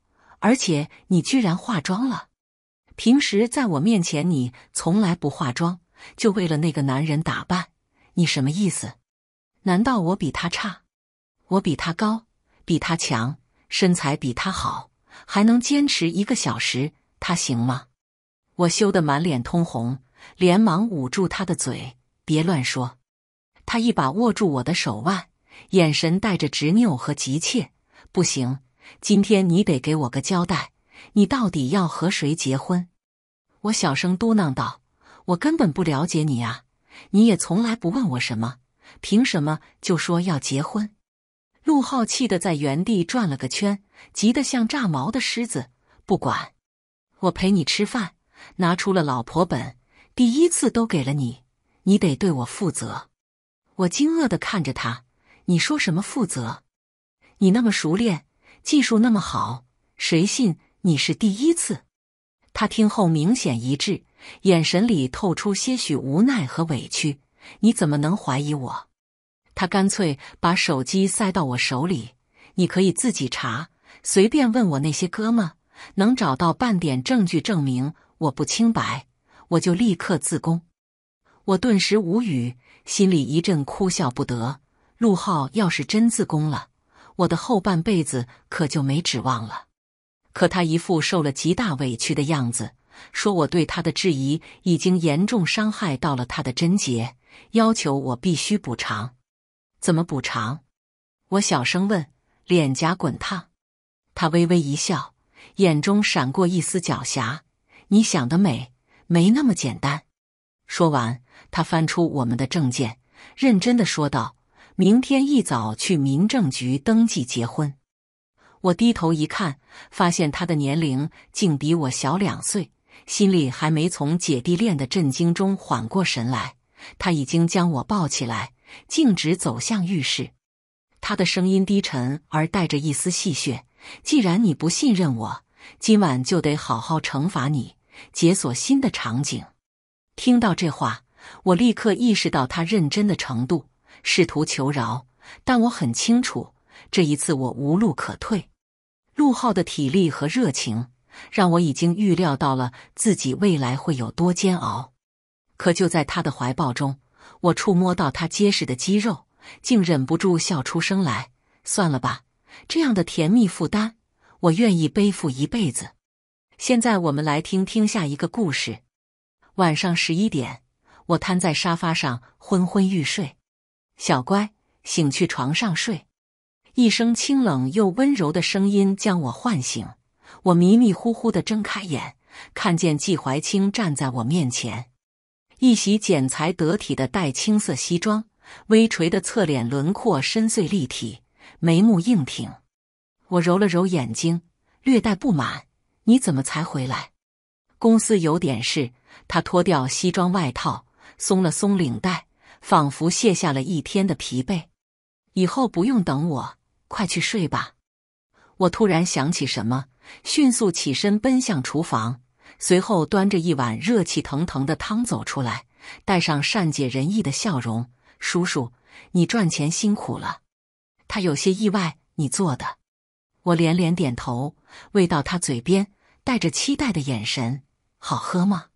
而且你居然化妆了！平时在我面前你从来不化妆，就为了那个男人打扮，你什么意思？”难道我比他差？我比他高，比他强，身材比他好，还能坚持一个小时，他行吗？我羞得满脸通红，连忙捂住他的嘴，别乱说。他一把握住我的手腕，眼神带着执拗和急切。不行，今天你得给我个交代，你到底要和谁结婚？我小声嘟囔道：“我根本不了解你啊，你也从来不问我什么。”凭什么就说要结婚？陆浩气得在原地转了个圈，急得像炸毛的狮子。不管，我陪你吃饭，拿出了老婆本，第一次都给了你，你得对我负责。我惊愕地看着他，你说什么负责？你那么熟练，技术那么好，谁信你是第一次？他听后明显一滞，眼神里透出些许无奈和委屈。你怎么能怀疑我？他干脆把手机塞到我手里，你可以自己查，随便问我那些哥们，能找到半点证据证明我不清白，我就立刻自宫。我顿时无语，心里一阵哭笑不得。陆浩要是真自宫了，我的后半辈子可就没指望了。可他一副受了极大委屈的样子，说我对他的质疑已经严重伤害到了他的贞洁，要求我必须补偿。怎么补偿？我小声问，脸颊滚烫。他微微一笑，眼中闪过一丝狡黠。“你想得美，没那么简单。”说完，他翻出我们的证件，认真的说道：“明天一早去民政局登记结婚。”我低头一看，发现他的年龄竟比我小两岁，心里还没从姐弟恋的震惊中缓过神来。他已经将我抱起来。径直走向浴室，他的声音低沉而带着一丝戏谑：“既然你不信任我，今晚就得好好惩罚你，解锁新的场景。”听到这话，我立刻意识到他认真的程度，试图求饶，但我很清楚这一次我无路可退。陆浩的体力和热情，让我已经预料到了自己未来会有多煎熬。可就在他的怀抱中。我触摸到他结实的肌肉，竟忍不住笑出声来。算了吧，这样的甜蜜负担，我愿意背负一辈子。现在我们来听听下一个故事。晚上十一点，我瘫在沙发上，昏昏欲睡。小乖，醒去床上睡。一声清冷又温柔的声音将我唤醒。我迷迷糊糊的睁开眼，看见季怀清站在我面前。一袭剪裁得体的带青色西装，微垂的侧脸轮廓深邃立体，眉目硬挺。我揉了揉眼睛，略带不满：“你怎么才回来？公司有点事。”他脱掉西装外套，松了松领带，仿佛卸下了一天的疲惫。以后不用等我，快去睡吧。我突然想起什么，迅速起身奔向厨房。随后端着一碗热气腾腾的汤走出来，带上善解人意的笑容：“叔叔，你赚钱辛苦了。”他有些意外：“你做的？”我连连点头，喂到他嘴边，带着期待的眼神：“好喝吗？”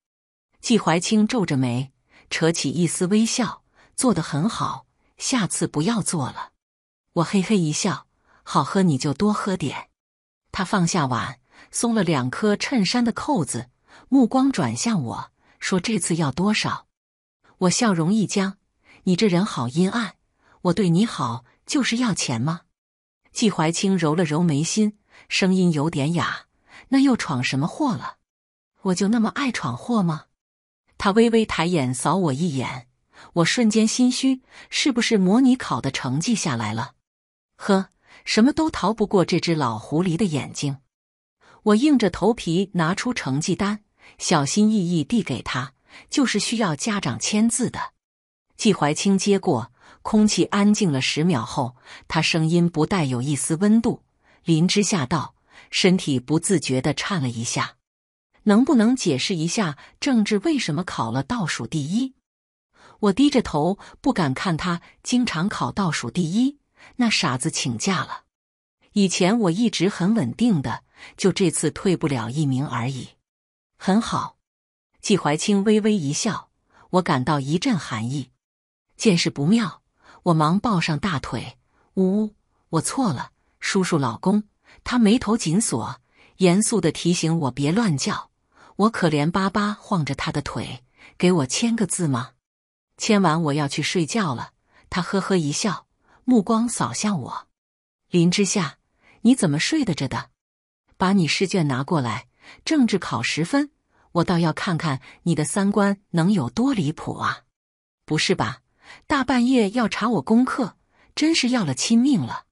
季怀清皱着眉，扯起一丝微笑：“做的很好，下次不要做了。”我嘿嘿一笑：“好喝你就多喝点。”他放下碗，松了两颗衬衫的扣子。目光转向我说：“这次要多少？”我笑容一僵，“你这人好阴暗，我对你好就是要钱吗？”季怀清揉了揉眉心，声音有点哑，“那又闯什么祸了？我就那么爱闯祸吗？”他微微抬眼扫我一眼，我瞬间心虚：“是不是模拟考的成绩下来了？”呵，什么都逃不过这只老狐狸的眼睛。我硬着头皮拿出成绩单。小心翼翼递给他，就是需要家长签字的。季怀清接过，空气安静了十秒后，他声音不带有一丝温度。林之夏道，身体不自觉地颤了一下。能不能解释一下，政治为什么考了倒数第一？我低着头不敢看他，经常考倒数第一，那傻子请假了。以前我一直很稳定的，就这次退不了一名而已。很好，季怀清微微一笑，我感到一阵寒意，见势不妙，我忙抱上大腿，呜呜，我错了，叔叔老公。他眉头紧锁，严肃的提醒我别乱叫。我可怜巴巴晃着他的腿，给我签个字吗？签完我要去睡觉了。他呵呵一笑，目光扫向我，林之夏，你怎么睡得着的？把你试卷拿过来，政治考十分。我倒要看看你的三观能有多离谱啊！不是吧，大半夜要查我功课，真是要了亲命了！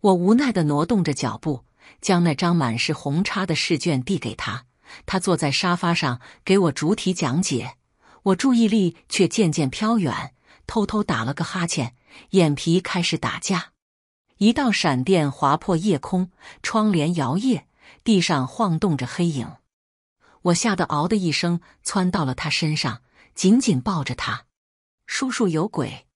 我无奈的挪动着脚步，将那张满是红叉的试卷递给他。他坐在沙发上给我逐题讲解，我注意力却渐渐飘远，偷偷打了个哈欠，眼皮开始打架。一道闪电划破夜空，窗帘摇曳，地上晃动着黑影。我吓得嗷的一声窜到了他身上，紧紧抱着他。叔叔有鬼！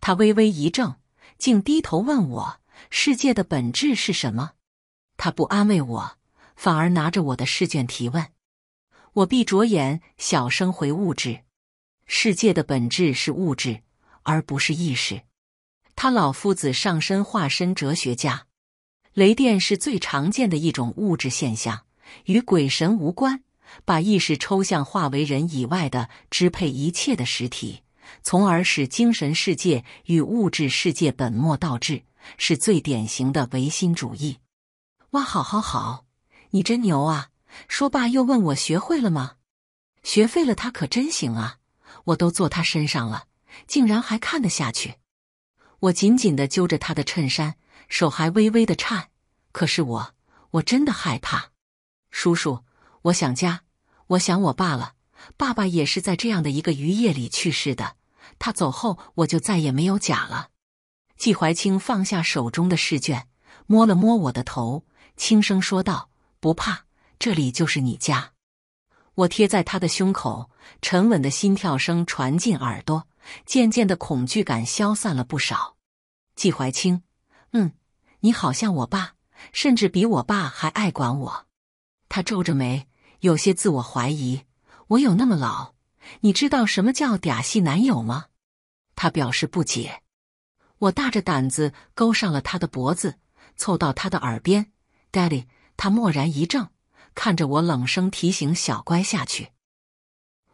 他微微一怔，竟低头问我：“世界的本质是什么？”他不安慰我，反而拿着我的试卷提问。我闭着眼，小声回物质：“世界的本质是物质，而不是意识。”他老夫子上身化身哲学家，雷电是最常见的一种物质现象，与鬼神无关。把意识抽象化为人以外的支配一切的实体，从而使精神世界与物质世界本末倒置，是最典型的唯心主义。哇，好好好，你真牛啊！说罢又问我学会了吗？学废了，他可真行啊！我都坐他身上了，竟然还看得下去。我紧紧的揪着他的衬衫，手还微微的颤。可是我，我真的害怕，叔叔。我想家，我想我爸了。爸爸也是在这样的一个雨夜里去世的。他走后，我就再也没有家了。季怀清放下手中的试卷，摸了摸我的头，轻声说道：“不怕，这里就是你家。”我贴在他的胸口，沉稳的心跳声传进耳朵，渐渐的恐惧感消散了不少。季怀清，嗯，你好像我爸，甚至比我爸还爱管我。他皱着眉。有些自我怀疑，我有那么老？你知道什么叫嗲系男友吗？他表示不解。我大着胆子勾上了他的脖子，凑到他的耳边：“Daddy。”他蓦然一怔，看着我，冷声提醒：“小乖下去。”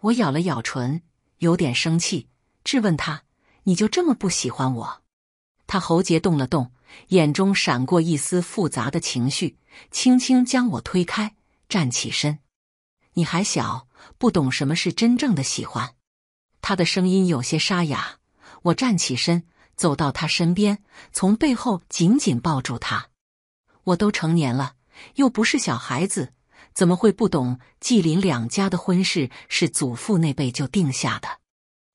我咬了咬唇，有点生气，质问他：“你就这么不喜欢我？”他喉结动了动，眼中闪过一丝复杂的情绪，轻轻将我推开，站起身。你还小，不懂什么是真正的喜欢。他的声音有些沙哑。我站起身，走到他身边，从背后紧紧抱住他。我都成年了，又不是小孩子，怎么会不懂？纪林两家的婚事是祖父那辈就定下的。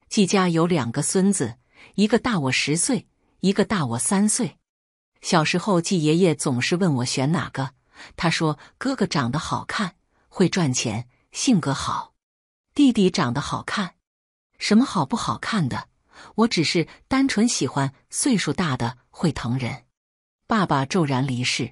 纪家有两个孙子，一个大我十岁，一个大我三岁。小时候，纪爷爷总是问我选哪个，他说哥哥长得好看。会赚钱，性格好，弟弟长得好看，什么好不好看的？我只是单纯喜欢岁数大的会疼人。爸爸骤然离世，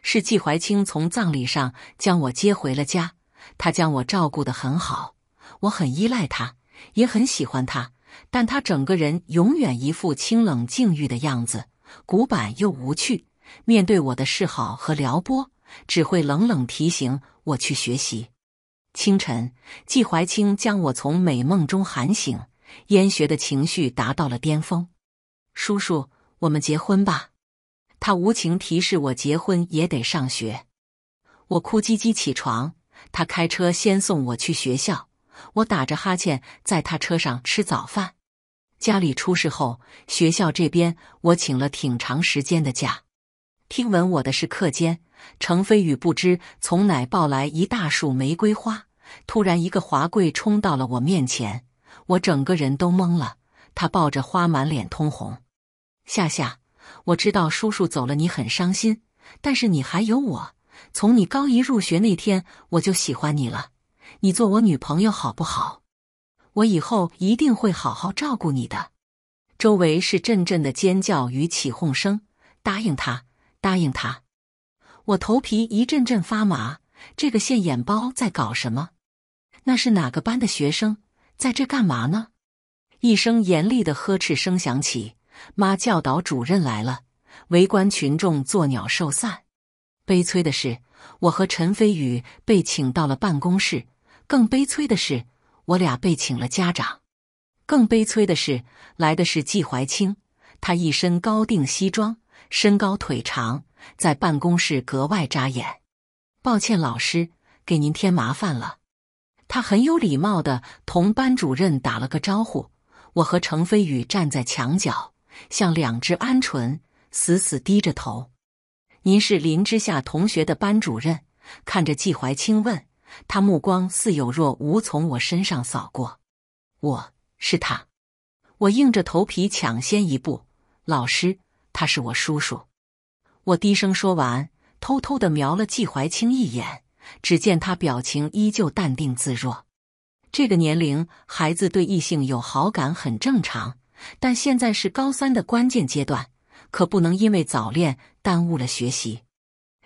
是季怀清从葬礼上将我接回了家，他将我照顾的很好，我很依赖他，也很喜欢他，但他整个人永远一副清冷静欲的样子，古板又无趣，面对我的示好和撩拨。只会冷冷提醒我去学习。清晨，季怀清将我从美梦中喊醒，烟学的情绪达到了巅峰。叔叔，我们结婚吧！他无情提示我结婚也得上学。我哭唧唧起床，他开车先送我去学校。我打着哈欠在他车上吃早饭。家里出事后，学校这边我请了挺长时间的假。听闻我的是课间。程飞宇不知从哪抱来一大束玫瑰花，突然一个滑跪冲到了我面前，我整个人都懵了。他抱着花，满脸通红。夏夏，我知道叔叔走了，你很伤心，但是你还有我。从你高一入学那天，我就喜欢你了。你做我女朋友好不好？我以后一定会好好照顾你的。周围是阵阵的尖叫与起哄声，答应他，答应他。我头皮一阵阵发麻，这个现眼包在搞什么？那是哪个班的学生，在这干嘛呢？一声严厉的呵斥声响起，妈，教导主任来了。围观群众作鸟兽散。悲催的是，我和陈飞宇被请到了办公室。更悲催的是，我俩被请了家长。更悲催的是，来的是季怀清，他一身高定西装，身高腿长。在办公室格外扎眼。抱歉，老师，给您添麻烦了。他很有礼貌的同班主任打了个招呼。我和程飞宇站在墙角，像两只鹌鹑，死死低着头。您是林之夏同学的班主任？看着季怀清问，他目光似有若无从我身上扫过。我是他。我硬着头皮抢先一步。老师，他是我叔叔。我低声说完，偷偷地瞄了季怀清一眼，只见他表情依旧淡定自若。这个年龄，孩子对异性有好感很正常，但现在是高三的关键阶段，可不能因为早恋耽误了学习。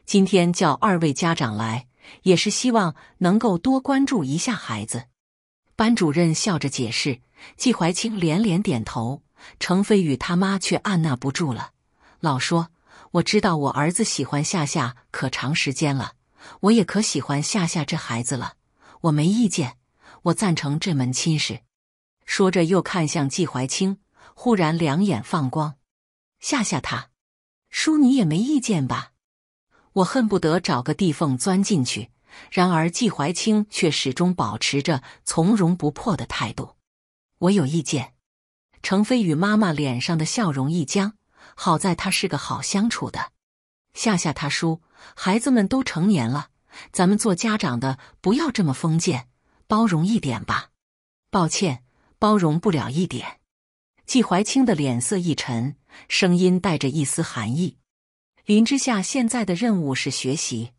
今天叫二位家长来，也是希望能够多关注一下孩子。班主任笑着解释，季怀清连连点头，程飞宇他妈却按捺不住了，老说。我知道我儿子喜欢夏夏可长时间了，我也可喜欢夏夏这孩子了，我没意见，我赞成这门亲事。说着又看向季怀清，忽然两眼放光：“夏夏他叔，你也没意见吧？”我恨不得找个地缝钻进去，然而季怀清却始终保持着从容不迫的态度。我有意见。程飞宇妈妈脸上的笑容一僵。好在他是个好相处的。夏夏，她叔，孩子们都成年了，咱们做家长的不要这么封建，包容一点吧。抱歉，包容不了一点。季怀清的脸色一沉，声音带着一丝寒意。林之夏现在的任务是学习。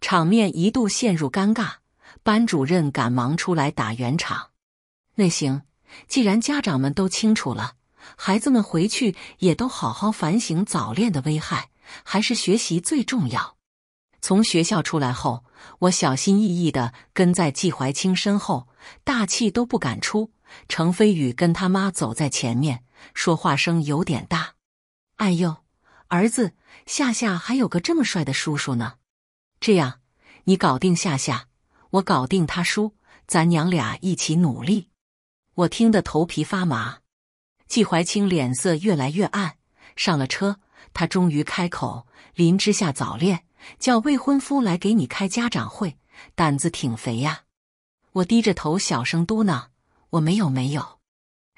场面一度陷入尴尬，班主任赶忙出来打圆场。那行，既然家长们都清楚了。孩子们回去也都好好反省早恋的危害，还是学习最重要。从学校出来后，我小心翼翼地跟在季怀清身后，大气都不敢出。程飞宇跟他妈走在前面，说话声有点大。哎呦，儿子，夏夏还有个这么帅的叔叔呢。这样，你搞定夏夏，我搞定他叔，咱娘俩一起努力。我听得头皮发麻。季怀清脸色越来越暗，上了车，他终于开口：“林之夏早恋，叫未婚夫来给你开家长会，胆子挺肥呀。”我低着头小声嘟囔：“我没有，没有。”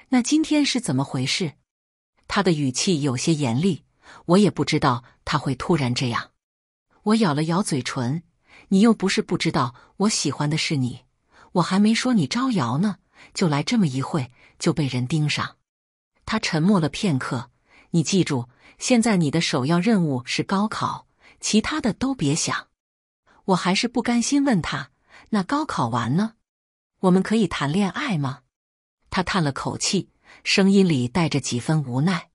那今天是怎么回事？他的语气有些严厉。我也不知道他会突然这样。我咬了咬嘴唇：“你又不是不知道，我喜欢的是你。我还没说你招摇呢，就来这么一会，就被人盯上。”他沉默了片刻，你记住，现在你的首要任务是高考，其他的都别想。我还是不甘心，问他：“那高考完呢？我们可以谈恋爱吗？”他叹了口气，声音里带着几分无奈。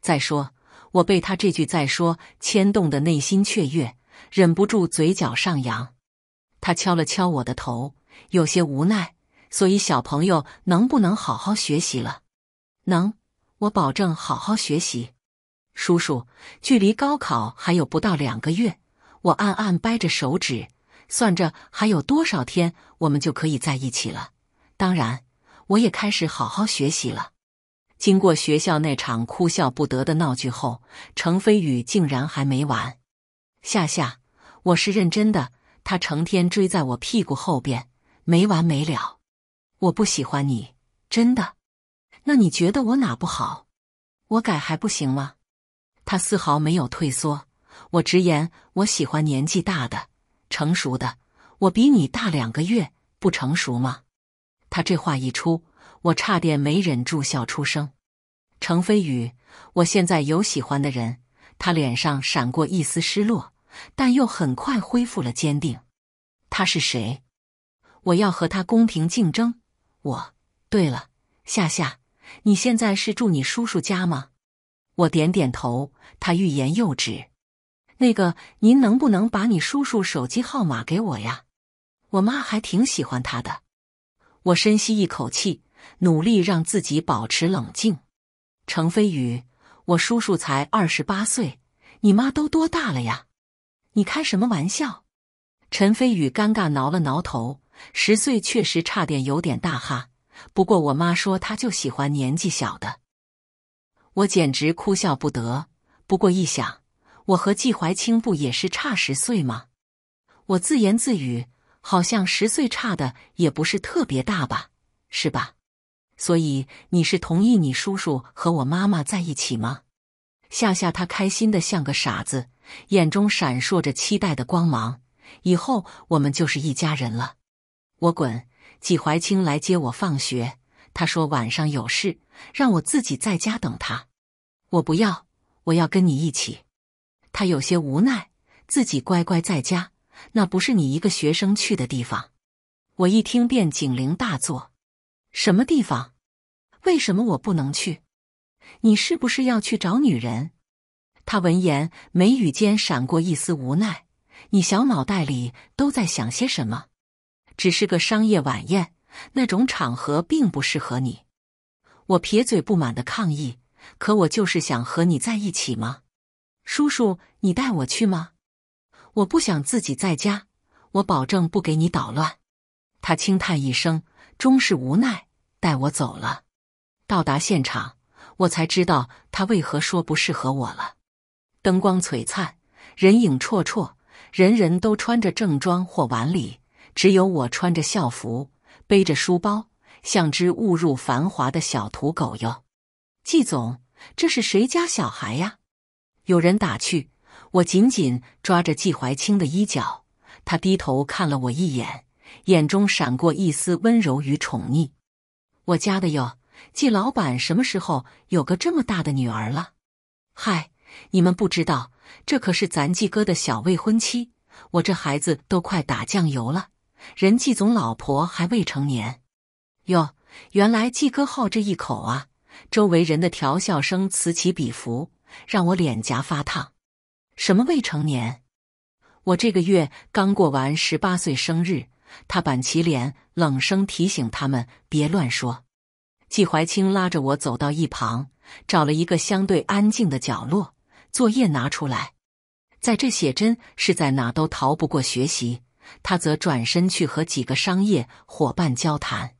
再说，我被他这句“再说”牵动的内心雀跃，忍不住嘴角上扬。他敲了敲我的头，有些无奈：“所以小朋友，能不能好好学习了？”能。我保证好好学习，叔叔。距离高考还有不到两个月，我暗暗掰着手指算着还有多少天，我们就可以在一起了。当然，我也开始好好学习了。经过学校那场哭笑不得的闹剧后，程飞宇竟然还没完。夏夏，我是认真的。他成天追在我屁股后边，没完没了。我不喜欢你，真的。那你觉得我哪不好？我改还不行吗？他丝毫没有退缩。我直言，我喜欢年纪大的、成熟的。我比你大两个月，不成熟吗？他这话一出，我差点没忍住笑出声。程飞宇，我现在有喜欢的人。他脸上闪过一丝失落，但又很快恢复了坚定。他是谁？我要和他公平竞争。我，对了，夏夏。你现在是住你叔叔家吗？我点点头，他欲言又止。那个，您能不能把你叔叔手机号码给我呀？我妈还挺喜欢他的。我深吸一口气，努力让自己保持冷静。程飞宇，我叔叔才二十八岁，你妈都多大了呀？你开什么玩笑？陈飞宇尴尬挠了挠头，十岁确实差点有点大哈。不过我妈说她就喜欢年纪小的，我简直哭笑不得。不过一想，我和季怀清不也是差十岁吗？我自言自语，好像十岁差的也不是特别大吧，是吧？所以你是同意你叔叔和我妈妈在一起吗？夏夏，他开心的像个傻子，眼中闪烁着期待的光芒。以后我们就是一家人了。我滚。季怀清来接我放学，他说晚上有事，让我自己在家等他。我不要，我要跟你一起。他有些无奈，自己乖乖在家，那不是你一个学生去的地方。我一听便警铃大作，什么地方？为什么我不能去？你是不是要去找女人？他闻言，眉宇间闪过一丝无奈。你小脑袋里都在想些什么？只是个商业晚宴，那种场合并不适合你。我撇嘴不满的抗议，可我就是想和你在一起吗？叔叔，你带我去吗？我不想自己在家，我保证不给你捣乱。他轻叹一声，终是无奈，带我走了。到达现场，我才知道他为何说不适合我了。灯光璀璨，人影绰绰，人人都穿着正装或晚礼。只有我穿着校服，背着书包，像只误入繁华的小土狗哟。季总，这是谁家小孩呀？有人打趣。我紧紧抓着季怀清的衣角，他低头看了我一眼，眼中闪过一丝温柔与宠溺。我家的哟，季老板什么时候有个这么大的女儿了？嗨，你们不知道，这可是咱季哥的小未婚妻。我这孩子都快打酱油了。人季总老婆还未成年，哟！原来季哥好这一口啊！周围人的调笑声此起彼伏，让我脸颊发烫。什么未成年？我这个月刚过完十八岁生日。他板起脸，冷声提醒他们别乱说。季怀清拉着我走到一旁，找了一个相对安静的角落，作业拿出来，在这写真是在哪都逃不过学习。他则转身去和几个商业伙伴交谈，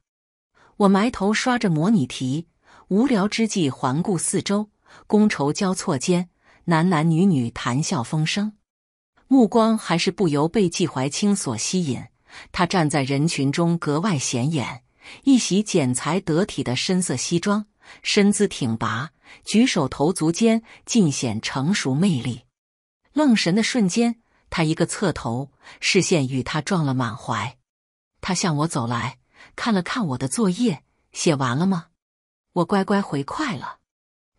我埋头刷着模拟题，无聊之际环顾四周，觥筹交错间，男男女女谈笑风生，目光还是不由被季怀清所吸引。他站在人群中格外显眼，一袭剪裁得体的深色西装，身姿挺拔，举手投足间尽显成熟魅力。愣神的瞬间。他一个侧头，视线与他撞了满怀。他向我走来，看了看我的作业，写完了吗？我乖乖回快了。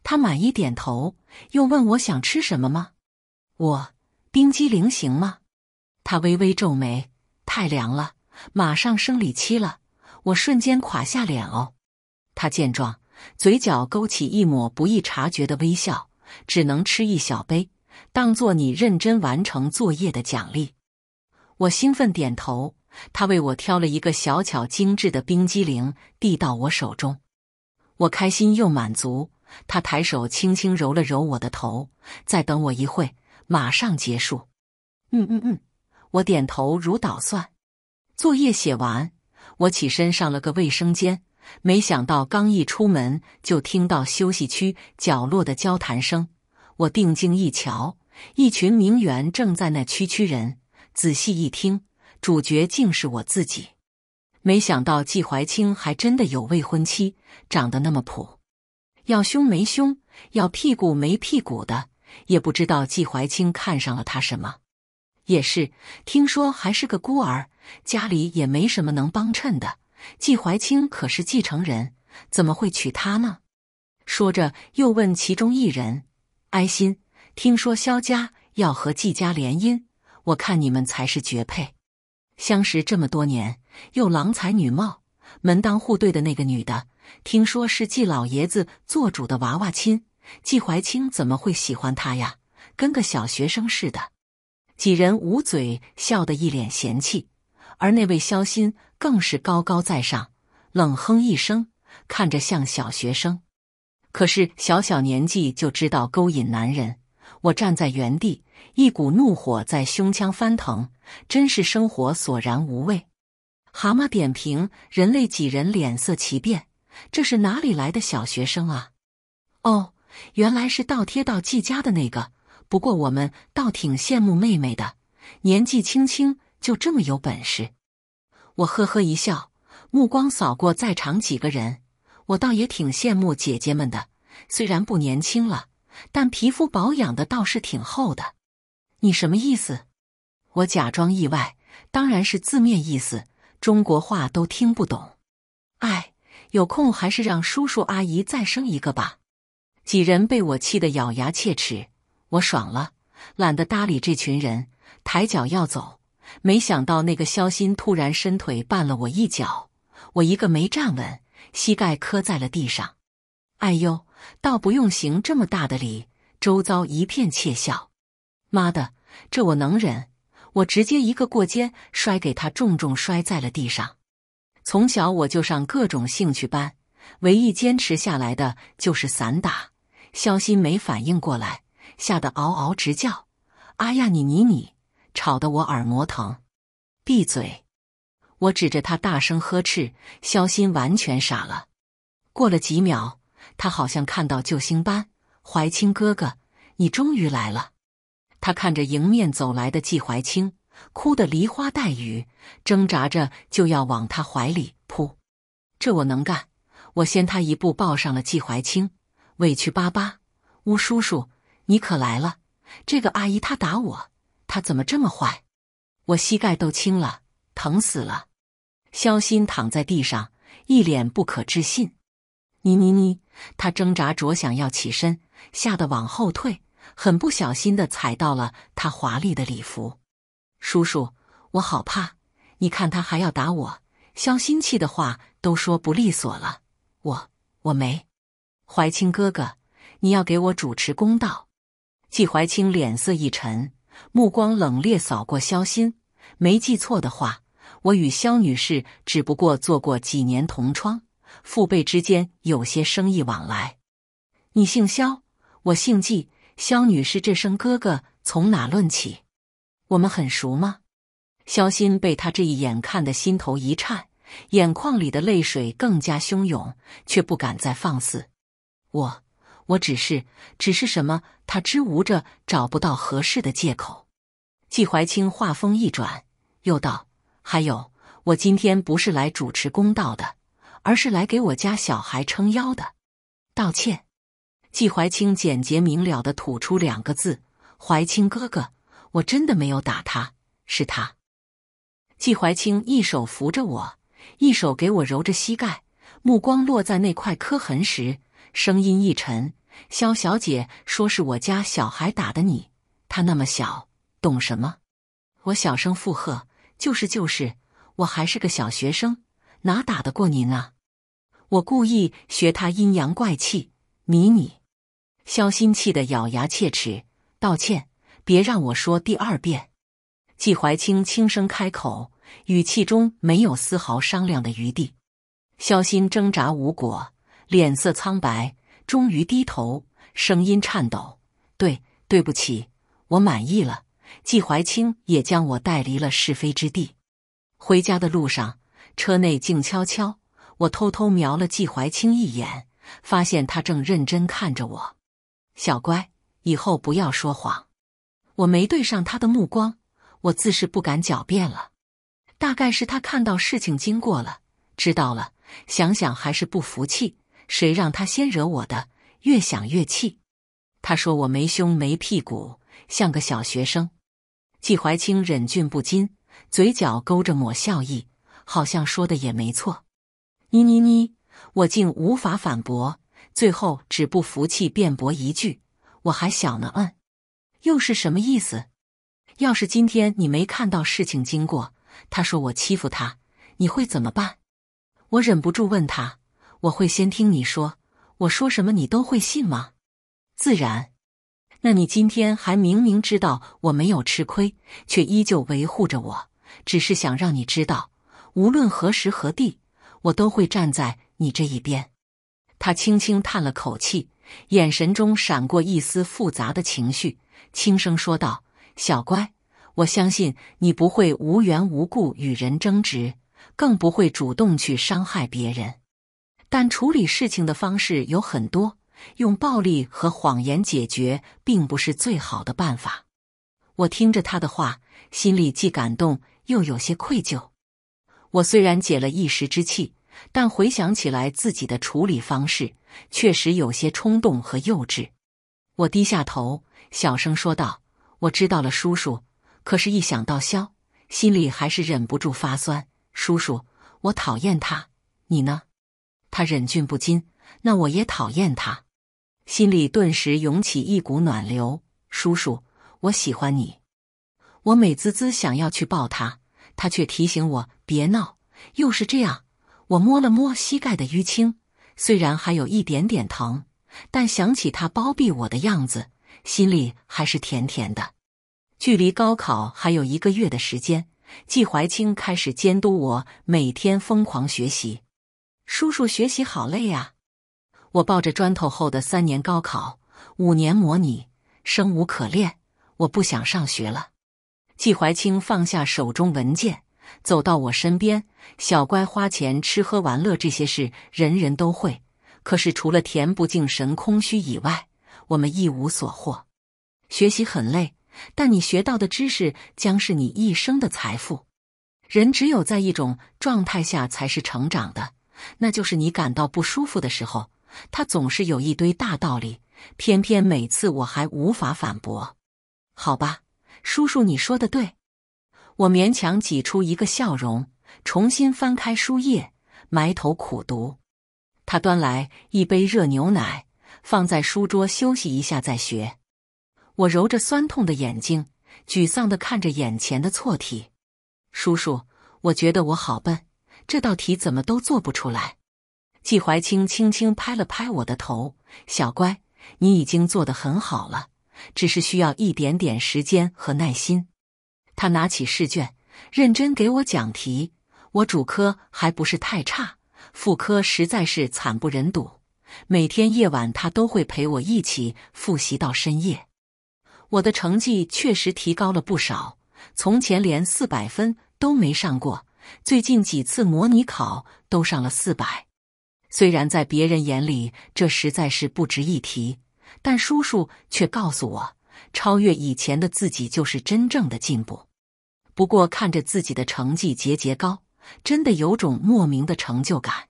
他满意点头，又问我想吃什么吗？我冰激凌行吗？他微微皱眉，太凉了。马上生理期了，我瞬间垮下脸哦。他见状，嘴角勾起一抹不易察觉的微笑，只能吃一小杯。当做你认真完成作业的奖励，我兴奋点头。他为我挑了一个小巧精致的冰激凌，递到我手中。我开心又满足。他抬手轻轻揉了揉我的头，再等我一会，马上结束。嗯嗯嗯，我点头如捣蒜。作业写完，我起身上了个卫生间。没想到刚一出门，就听到休息区角落的交谈声。我定睛一瞧，一群名媛正在那蛐蛐人。仔细一听，主角竟是我自己。没想到季怀清还真的有未婚妻，长得那么普，要胸没胸，要屁股没屁股的，也不知道季怀清看上了他什么。也是，听说还是个孤儿，家里也没什么能帮衬的。季怀清可是继承人，怎么会娶她呢？说着又问其中一人。安心，听说萧家要和季家联姻，我看你们才是绝配。相识这么多年，又郎才女貌，门当户对的那个女的，听说是季老爷子做主的娃娃亲，季怀清怎么会喜欢她呀？跟个小学生似的。几人捂嘴笑得一脸嫌弃，而那位萧心更是高高在上，冷哼一声，看着像小学生。可是小小年纪就知道勾引男人，我站在原地，一股怒火在胸腔翻腾，真是生活索然无味。蛤蟆点评：人类几人脸色奇变，这是哪里来的小学生啊？哦，原来是倒贴到季家的那个。不过我们倒挺羡慕妹妹的，年纪轻轻就这么有本事。我呵呵一笑，目光扫过在场几个人。我倒也挺羡慕姐姐们的，虽然不年轻了，但皮肤保养的倒是挺厚的。你什么意思？我假装意外，当然是字面意思，中国话都听不懂。哎，有空还是让叔叔阿姨再生一个吧。几人被我气得咬牙切齿，我爽了，懒得搭理这群人，抬脚要走，没想到那个肖鑫突然伸腿绊了我一脚，我一个没站稳。膝盖磕在了地上，哎呦！倒不用行这么大的礼，周遭一片窃笑。妈的，这我能忍，我直接一个过肩摔给他，重重摔在了地上。从小我就上各种兴趣班，唯一坚持下来的就是散打。肖鑫没反应过来，吓得嗷嗷直叫：“阿呀你你你！”吵得我耳膜疼，闭嘴。我指着他大声呵斥，肖鑫完全傻了。过了几秒，他好像看到救星般：“怀清哥哥，你终于来了！”他看着迎面走来的季怀清，哭得梨花带雨，挣扎着就要往他怀里扑。这我能干，我先他一步抱上了季怀清，委屈巴巴：“吴叔叔，你可来了！这个阿姨她打我，她怎么这么坏？我膝盖都青了，疼死了！”萧心躺在地上，一脸不可置信。“你你你！”他挣扎着想要起身，吓得往后退，很不小心的踩到了他华丽的礼服。“叔叔，我好怕！你看他还要打我。”萧心气的话都说不利索了。“我我没。”怀清哥哥，你要给我主持公道。季怀清脸色一沉，目光冷冽扫过萧心，没记错的话。我与肖女士只不过做过几年同窗，父辈之间有些生意往来。你姓肖，我姓季，肖女士这声哥哥从哪论起？我们很熟吗？肖心被他这一眼看得心头一颤，眼眶里的泪水更加汹涌，却不敢再放肆。我，我只是，只是什么？他支吾着找不到合适的借口。季怀清话锋一转，又道。还有，我今天不是来主持公道的，而是来给我家小孩撑腰的。道歉，季怀清简洁明了的吐出两个字：“怀清哥哥，我真的没有打他，是他。”季怀清一手扶着我，一手给我揉着膝盖，目光落在那块磕痕时，声音一沉：“肖小姐说是我家小孩打的你，他那么小，懂什么？”我小声附和。就是就是，我还是个小学生，哪打得过您啊！我故意学他阴阳怪气，迷你。肖心气得咬牙切齿，道歉，别让我说第二遍。季怀清轻声开口，语气中没有丝毫商量的余地。肖心挣扎无果，脸色苍白，终于低头，声音颤抖：“对，对不起，我满意了。”季怀清也将我带离了是非之地。回家的路上，车内静悄悄，我偷偷瞄了季怀清一眼，发现他正认真看着我。小乖，以后不要说谎。我没对上他的目光，我自是不敢狡辩了。大概是他看到事情经过了，知道了，想想还是不服气。谁让他先惹我的？越想越气。他说我没胸没屁股，像个小学生。季怀清忍俊不禁，嘴角勾着抹笑意，好像说的也没错。你你你，我竟无法反驳，最后只不服气辩驳一句：“我还小呢。”嗯，又是什么意思？要是今天你没看到事情经过，他说我欺负他，你会怎么办？我忍不住问他：“我会先听你说，我说什么你都会信吗？”自然。那你今天还明明知道我没有吃亏，却依旧维护着我，只是想让你知道，无论何时何地，我都会站在你这一边。他轻轻叹了口气，眼神中闪过一丝复杂的情绪，轻声说道：“小乖，我相信你不会无缘无故与人争执，更不会主动去伤害别人，但处理事情的方式有很多。”用暴力和谎言解决并不是最好的办法。我听着他的话，心里既感动又有些愧疚。我虽然解了一时之气，但回想起来自己的处理方式确实有些冲动和幼稚。我低下头，小声说道：“我知道了，叔叔。可是，一想到肖，心里还是忍不住发酸。叔叔，我讨厌他。你呢？”他忍俊不禁。那我也讨厌他，心里顿时涌起一股暖流。叔叔，我喜欢你，我美滋滋，想要去抱他，他却提醒我别闹。又是这样，我摸了摸膝盖的淤青，虽然还有一点点疼，但想起他包庇我的样子，心里还是甜甜的。距离高考还有一个月的时间，季怀清开始监督我每天疯狂学习。叔叔，学习好累啊。我抱着砖头后的三年高考，五年模拟，生无可恋，我不想上学了。季怀清放下手中文件，走到我身边。小乖花钱吃喝玩乐这些事人人都会，可是除了填不进神空虚以外，我们一无所获。学习很累，但你学到的知识将是你一生的财富。人只有在一种状态下才是成长的，那就是你感到不舒服的时候。他总是有一堆大道理，偏偏每次我还无法反驳。好吧，叔叔，你说的对。我勉强挤出一个笑容，重新翻开书页，埋头苦读。他端来一杯热牛奶，放在书桌休息一下再学。我揉着酸痛的眼睛，沮丧的看着眼前的错题。叔叔，我觉得我好笨，这道题怎么都做不出来。季怀清轻轻拍了拍我的头：“小乖，你已经做得很好了，只是需要一点点时间和耐心。”他拿起试卷，认真给我讲题。我主科还不是太差，副科实在是惨不忍睹。每天夜晚，他都会陪我一起复习到深夜。我的成绩确实提高了不少，从前连四百分都没上过，最近几次模拟考都上了四百。虽然在别人眼里这实在是不值一提，但叔叔却告诉我，超越以前的自己就是真正的进步。不过看着自己的成绩节节高，真的有种莫名的成就感。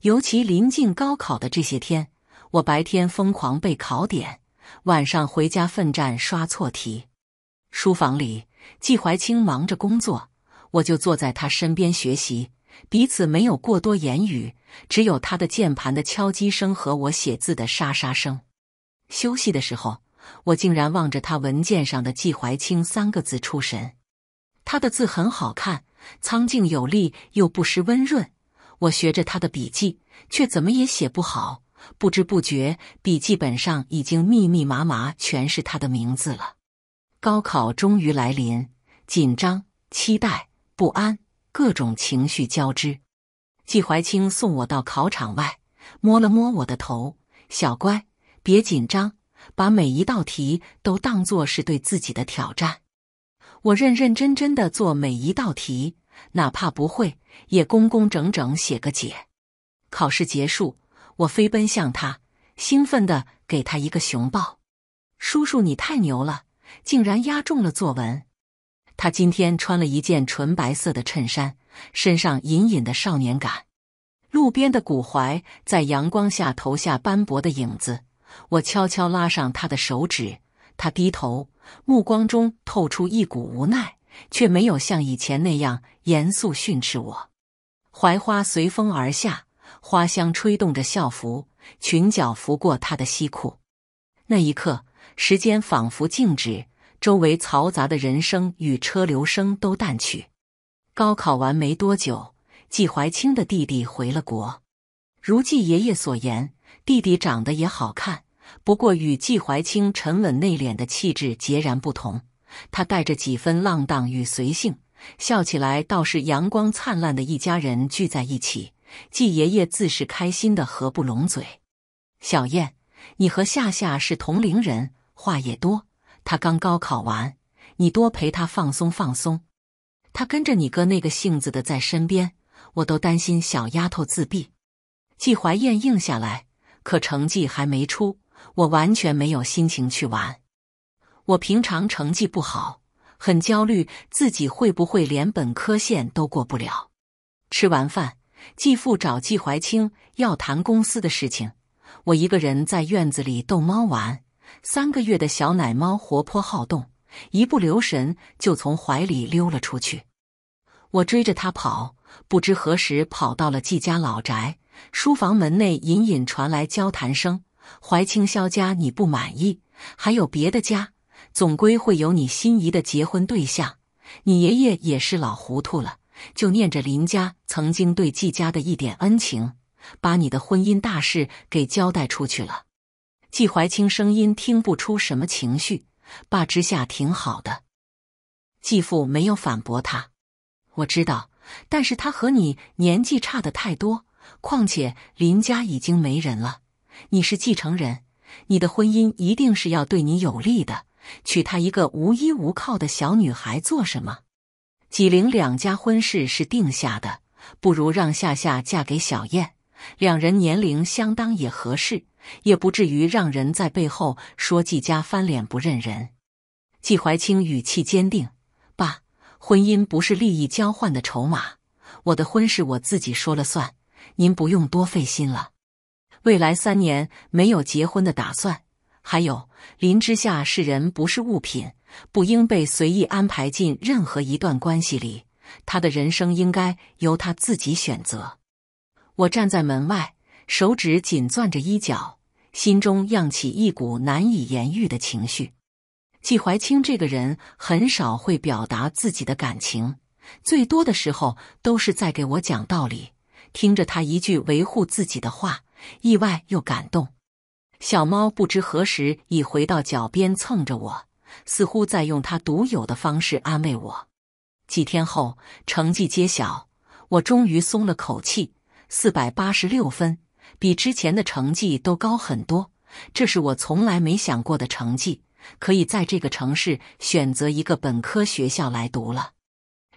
尤其临近高考的这些天，我白天疯狂背考点，晚上回家奋战刷错题。书房里，季怀清忙着工作，我就坐在他身边学习。彼此没有过多言语，只有他的键盘的敲击声和我写字的沙沙声。休息的时候，我竟然望着他文件上的“季怀清”三个字出神。他的字很好看，苍劲有力又不失温润。我学着他的笔记，却怎么也写不好。不知不觉，笔记本上已经密密麻麻全是他的名字了。高考终于来临，紧张、期待、不安。各种情绪交织，季怀清送我到考场外，摸了摸我的头：“小乖，别紧张，把每一道题都当作是对自己的挑战。”我认认真真的做每一道题，哪怕不会，也工工整整写个解。考试结束，我飞奔向他，兴奋的给他一个熊抱：“叔叔，你太牛了，竟然押中了作文！”他今天穿了一件纯白色的衬衫，身上隐隐的少年感。路边的古槐在阳光下投下斑驳的影子，我悄悄拉上他的手指。他低头，目光中透出一股无奈，却没有像以前那样严肃训斥我。槐花随风而下，花香吹动着校服裙角，拂过他的西裤。那一刻，时间仿佛静止。周围嘈杂的人声与车流声都淡去。高考完没多久，季怀清的弟弟回了国。如季爷爷所言，弟弟长得也好看，不过与季怀清沉稳内敛的气质截然不同。他带着几分浪荡与随性，笑起来倒是阳光灿烂。的一家人聚在一起，季爷爷自是开心的合不拢嘴。小燕，你和夏夏是同龄人，话也多。他刚高考完，你多陪他放松放松。他跟着你哥那个性子的在身边，我都担心小丫头自闭。季怀燕应下来，可成绩还没出，我完全没有心情去玩。我平常成绩不好，很焦虑自己会不会连本科线都过不了。吃完饭，继父找季怀清要谈公司的事情，我一个人在院子里逗猫玩。三个月的小奶猫活泼好动，一不留神就从怀里溜了出去。我追着它跑，不知何时跑到了季家老宅书房门内，隐隐传来交谈声。怀清，萧家你不满意？还有别的家？总归会有你心仪的结婚对象。你爷爷也是老糊涂了，就念着林家曾经对季家的一点恩情，把你的婚姻大事给交代出去了。季怀清声音听不出什么情绪，爸之下挺好的。继父没有反驳他，我知道，但是他和你年纪差的太多，况且林家已经没人了，你是继承人，你的婚姻一定是要对你有利的。娶她一个无依无靠的小女孩做什么？纪灵两家婚事是定下的，不如让夏夏嫁给小燕，两人年龄相当也合适。也不至于让人在背后说季家翻脸不认人。季怀清语气坚定：“爸，婚姻不是利益交换的筹码，我的婚事我自己说了算，您不用多费心了。未来三年没有结婚的打算。还有，林之夏是人，不是物品，不应被随意安排进任何一段关系里。他的人生应该由他自己选择。”我站在门外。手指紧攥着衣角，心中漾起一股难以言喻的情绪。季怀清这个人很少会表达自己的感情，最多的时候都是在给我讲道理。听着他一句维护自己的话，意外又感动。小猫不知何时已回到脚边蹭着我，似乎在用它独有的方式安慰我。几天后，成绩揭晓，我终于松了口气，四百八十六分。比之前的成绩都高很多，这是我从来没想过的成绩。可以在这个城市选择一个本科学校来读了。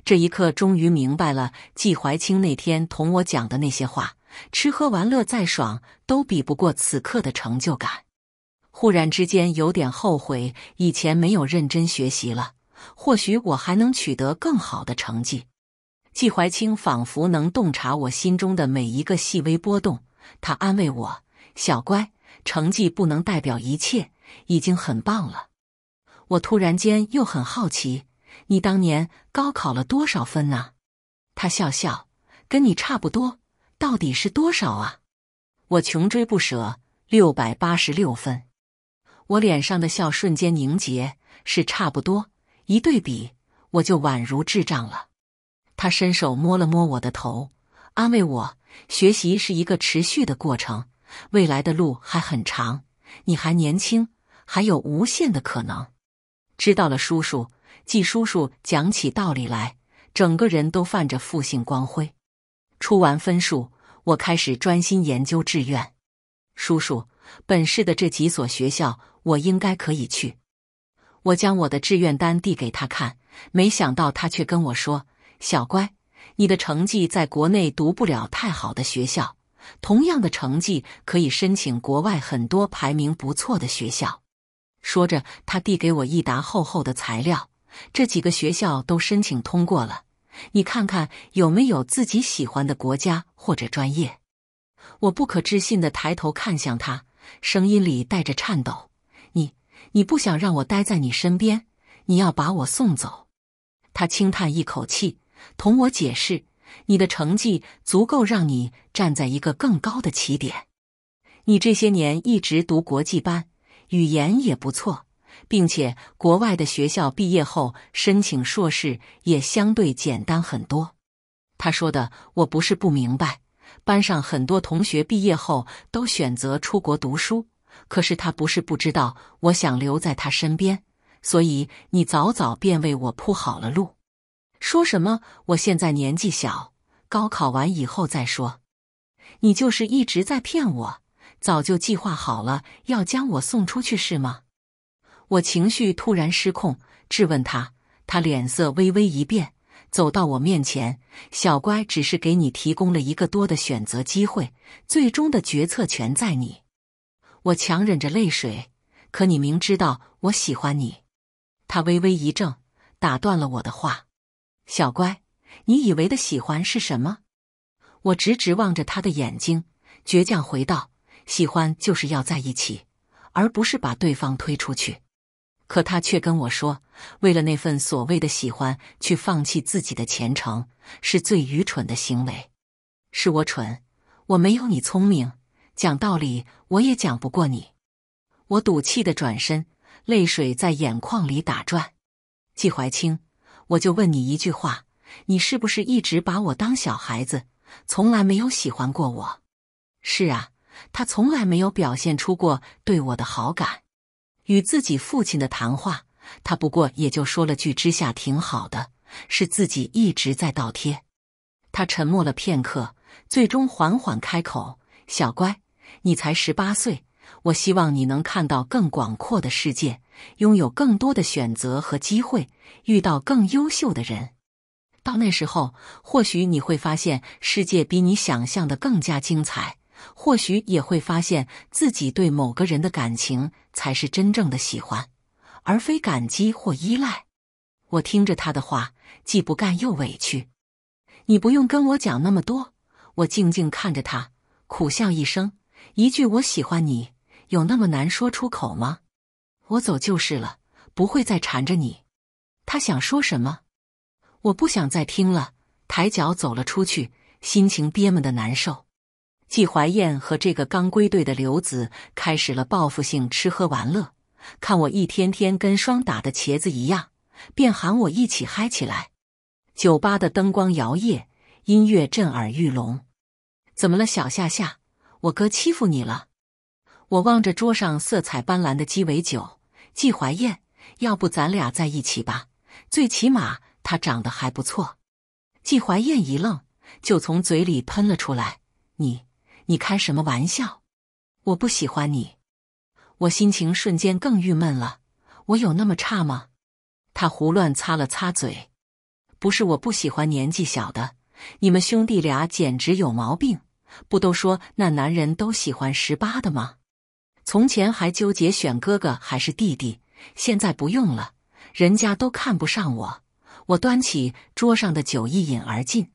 这一刻终于明白了季怀清那天同我讲的那些话：吃喝玩乐再爽，都比不过此刻的成就感。忽然之间有点后悔以前没有认真学习了，或许我还能取得更好的成绩。季怀清仿佛能洞察我心中的每一个细微波动。他安慰我：“小乖，成绩不能代表一切，已经很棒了。”我突然间又很好奇：“你当年高考了多少分呢？”他笑笑：“跟你差不多。”到底是多少啊？我穷追不舍：“六百八十六分。”我脸上的笑瞬间凝结，是差不多。一对比，我就宛如智障了。他伸手摸了摸我的头，安慰我。学习是一个持续的过程，未来的路还很长，你还年轻，还有无限的可能。知道了，叔叔，季叔叔讲起道理来，整个人都泛着父性光辉。出完分数，我开始专心研究志愿。叔叔，本市的这几所学校，我应该可以去。我将我的志愿单递给他看，没想到他却跟我说：“小乖。”你的成绩在国内读不了太好的学校，同样的成绩可以申请国外很多排名不错的学校。说着，他递给我一沓厚厚的材料，这几个学校都申请通过了，你看看有没有自己喜欢的国家或者专业。我不可置信的抬头看向他，声音里带着颤抖：“你……你不想让我待在你身边，你要把我送走？”他轻叹一口气。同我解释，你的成绩足够让你站在一个更高的起点。你这些年一直读国际班，语言也不错，并且国外的学校毕业后申请硕士也相对简单很多。他说的我不是不明白，班上很多同学毕业后都选择出国读书，可是他不是不知道我想留在他身边，所以你早早便为我铺好了路。说什么？我现在年纪小，高考完以后再说。你就是一直在骗我，早就计划好了要将我送出去是吗？我情绪突然失控，质问他。他脸色微微一变，走到我面前：“小乖，只是给你提供了一个多的选择机会，最终的决策权在你。”我强忍着泪水，可你明知道我喜欢你。他微微一怔，打断了我的话。小乖，你以为的喜欢是什么？我直直望着他的眼睛，倔强回道：“喜欢就是要在一起，而不是把对方推出去。”可他却跟我说：“为了那份所谓的喜欢，去放弃自己的前程，是最愚蠢的行为。”是我蠢，我没有你聪明，讲道理我也讲不过你。我赌气的转身，泪水在眼眶里打转。季怀清。我就问你一句话，你是不是一直把我当小孩子，从来没有喜欢过我？是啊，他从来没有表现出过对我的好感。与自己父亲的谈话，他不过也就说了句之下挺好的，是自己一直在倒贴。他沉默了片刻，最终缓缓开口：“小乖，你才十八岁。”我希望你能看到更广阔的世界，拥有更多的选择和机会，遇到更优秀的人。到那时候，或许你会发现世界比你想象的更加精彩，或许也会发现自己对某个人的感情才是真正的喜欢，而非感激或依赖。我听着他的话，既不干又委屈。你不用跟我讲那么多。我静静看着他，苦笑一声，一句“我喜欢你”。有那么难说出口吗？我走就是了，不会再缠着你。他想说什么？我不想再听了，抬脚走了出去，心情憋闷的难受。季怀燕和这个刚归队的刘子开始了报复性吃喝玩乐，看我一天天跟霜打的茄子一样，便喊我一起嗨起来。酒吧的灯光摇曳，音乐震耳欲聋。怎么了，小夏夏？我哥欺负你了？我望着桌上色彩斑斓的鸡尾酒，季怀燕，要不咱俩在一起吧？最起码他长得还不错。季怀燕一愣，就从嘴里喷了出来：“你你开什么玩笑？我不喜欢你！”我心情瞬间更郁闷了。我有那么差吗？他胡乱擦了擦嘴：“不是我不喜欢年纪小的，你们兄弟俩简直有毛病！不都说那男人都喜欢十八的吗？”从前还纠结选哥哥还是弟弟，现在不用了，人家都看不上我。我端起桌上的酒一饮而尽。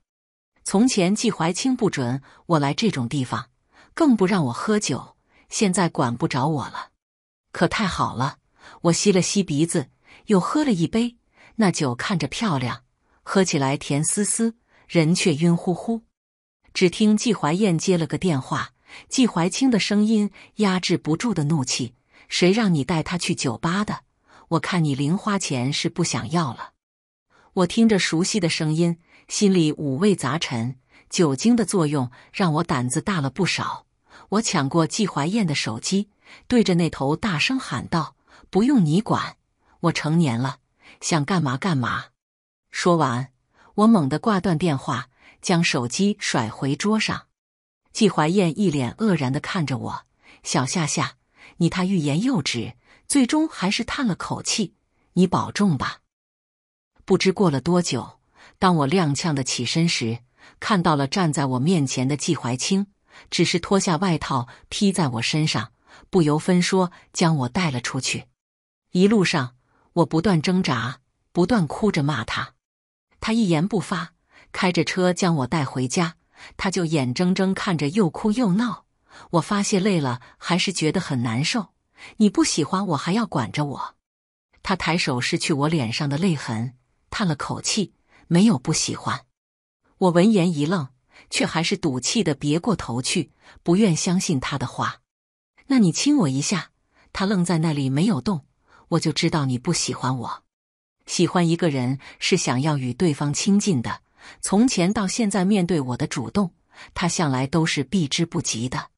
从前季怀清不准我来这种地方，更不让我喝酒，现在管不着我了，可太好了。我吸了吸鼻子，又喝了一杯。那酒看着漂亮，喝起来甜丝丝，人却晕乎乎。只听季怀燕接了个电话。季怀清的声音压制不住的怒气，谁让你带他去酒吧的？我看你零花钱是不想要了。我听着熟悉的声音，心里五味杂陈。酒精的作用让我胆子大了不少。我抢过季怀燕的手机，对着那头大声喊道：“不用你管，我成年了，想干嘛干嘛。”说完，我猛地挂断电话，将手机甩回桌上。季怀燕一脸愕然的看着我，小夏夏，你他欲言又止，最终还是叹了口气：“你保重吧。”不知过了多久，当我踉跄的起身时，看到了站在我面前的季怀清，只是脱下外套披在我身上，不由分说将我带了出去。一路上，我不断挣扎，不断哭着骂他，他一言不发，开着车将我带回家。他就眼睁睁看着，又哭又闹。我发泄累了，还是觉得很难受。你不喜欢我，还要管着我。他抬手拭去我脸上的泪痕，叹了口气，没有不喜欢。我闻言一愣，却还是赌气的别过头去，不愿相信他的话。那你亲我一下。他愣在那里没有动。我就知道你不喜欢我。喜欢一个人是想要与对方亲近的。从前到现在，面对我的主动，他向来都是避之不及的。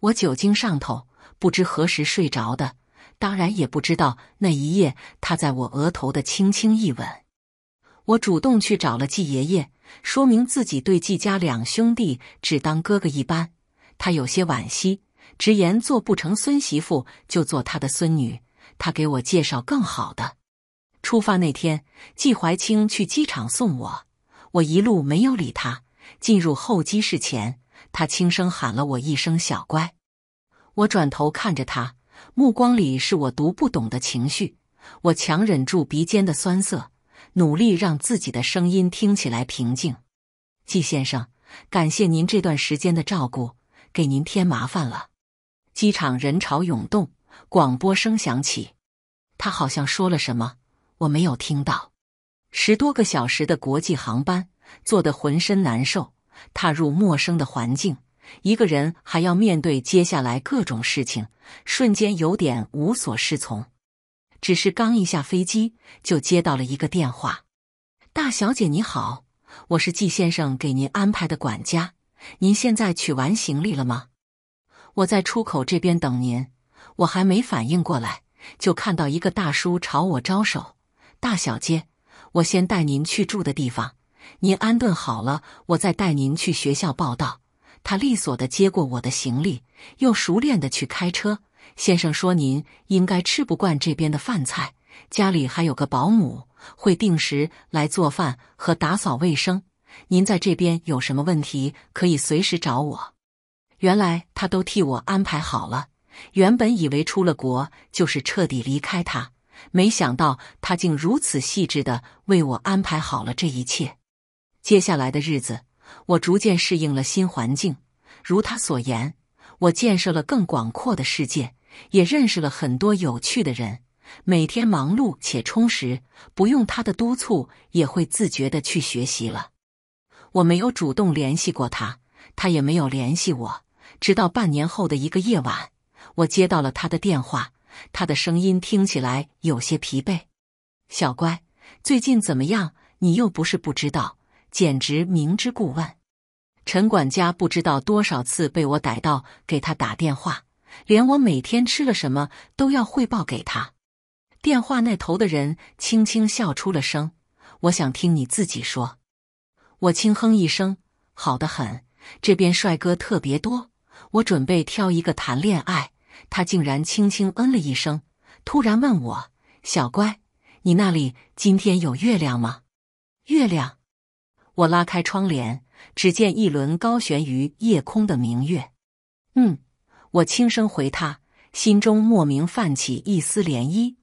我酒经上头，不知何时睡着的，当然也不知道那一夜他在我额头的轻轻一吻。我主动去找了季爷爷，说明自己对季家两兄弟只当哥哥一般。他有些惋惜，直言做不成孙媳妇就做他的孙女，他给我介绍更好的。出发那天，季怀清去机场送我。我一路没有理他，进入候机室前，他轻声喊了我一声“小乖”。我转头看着他，目光里是我读不懂的情绪。我强忍住鼻尖的酸涩，努力让自己的声音听起来平静。季先生，感谢您这段时间的照顾，给您添麻烦了。机场人潮涌动，广播声响起，他好像说了什么，我没有听到。十多个小时的国际航班，坐得浑身难受。踏入陌生的环境，一个人还要面对接下来各种事情，瞬间有点无所适从。只是刚一下飞机，就接到了一个电话：“大小姐，你好，我是季先生给您安排的管家。您现在取完行李了吗？我在出口这边等您。我还没反应过来，就看到一个大叔朝我招手，大小姐。”我先带您去住的地方，您安顿好了，我再带您去学校报道。他利索的接过我的行李，又熟练的去开车。先生说：“您应该吃不惯这边的饭菜，家里还有个保姆，会定时来做饭和打扫卫生。您在这边有什么问题，可以随时找我。”原来他都替我安排好了。原本以为出了国就是彻底离开他。没想到他竟如此细致的为我安排好了这一切。接下来的日子，我逐渐适应了新环境。如他所言，我建设了更广阔的世界，也认识了很多有趣的人。每天忙碌且充实，不用他的督促，也会自觉的去学习了。我没有主动联系过他，他也没有联系我。直到半年后的一个夜晚，我接到了他的电话。他的声音听起来有些疲惫。小乖，最近怎么样？你又不是不知道，简直明知故问。陈管家不知道多少次被我逮到给他打电话，连我每天吃了什么都要汇报给他。电话那头的人轻轻笑出了声。我想听你自己说。我轻哼一声，好的很。这边帅哥特别多，我准备挑一个谈恋爱。他竟然轻轻嗯了一声，突然问我：“小乖，你那里今天有月亮吗？”月亮。我拉开窗帘，只见一轮高悬于夜空的明月。嗯，我轻声回他，心中莫名泛起一丝涟漪。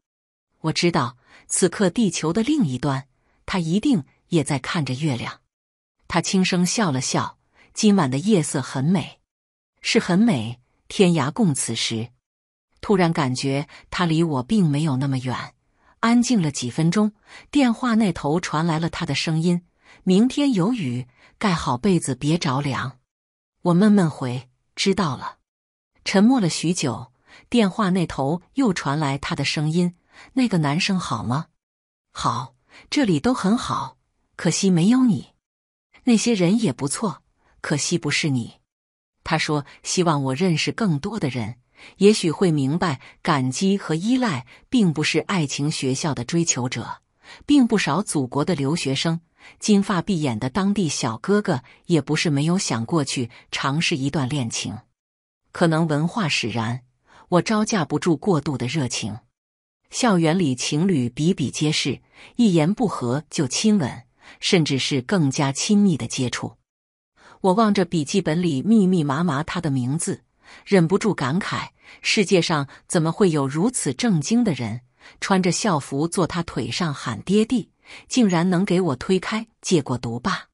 我知道，此刻地球的另一端，他一定也在看着月亮。他轻声笑了笑：“今晚的夜色很美，是很美。”天涯共此时，突然感觉他离我并没有那么远。安静了几分钟，电话那头传来了他的声音：“明天有雨，盖好被子，别着凉。”我闷闷回：“知道了。”沉默了许久，电话那头又传来他的声音：“那个男生好吗？好，这里都很好，可惜没有你。那些人也不错，可惜不是你。”他说：“希望我认识更多的人，也许会明白，感激和依赖并不是爱情学校的追求者，并不少。祖国的留学生，金发碧眼的当地小哥哥，也不是没有想过去尝试一段恋情。可能文化使然，我招架不住过度的热情。校园里情侣比比皆是，一言不合就亲吻，甚至是更加亲密的接触。”我望着笔记本里密密麻麻他的名字，忍不住感慨：世界上怎么会有如此正经的人，穿着校服坐他腿上喊爹地，竟然能给我推开戒过毒吧？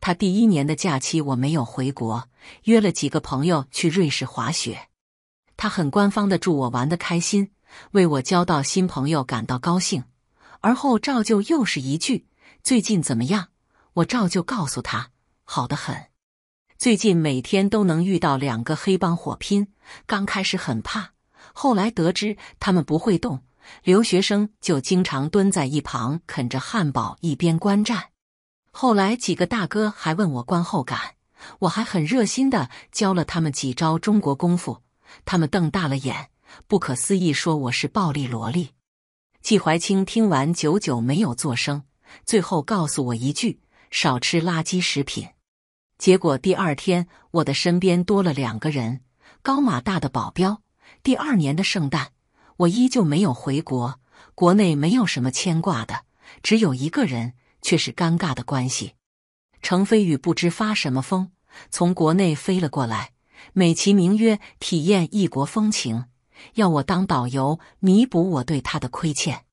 他第一年的假期我没有回国，约了几个朋友去瑞士滑雪。他很官方的祝我玩的开心，为我交到新朋友感到高兴。而后照旧又是一句：“最近怎么样？”我照旧告诉他：“好的很。”最近每天都能遇到两个黑帮火拼，刚开始很怕，后来得知他们不会动，留学生就经常蹲在一旁啃着汉堡一边观战。后来几个大哥还问我观后感，我还很热心的教了他们几招中国功夫，他们瞪大了眼，不可思议说我是暴力萝莉。季怀清听完久久没有作声，最后告诉我一句：少吃垃圾食品。结果第二天，我的身边多了两个人，高马大的保镖。第二年的圣诞，我依旧没有回国，国内没有什么牵挂的，只有一个人，却是尴尬的关系。程飞宇不知发什么疯，从国内飞了过来，美其名曰体验异国风情，要我当导游，弥补我对他的亏欠。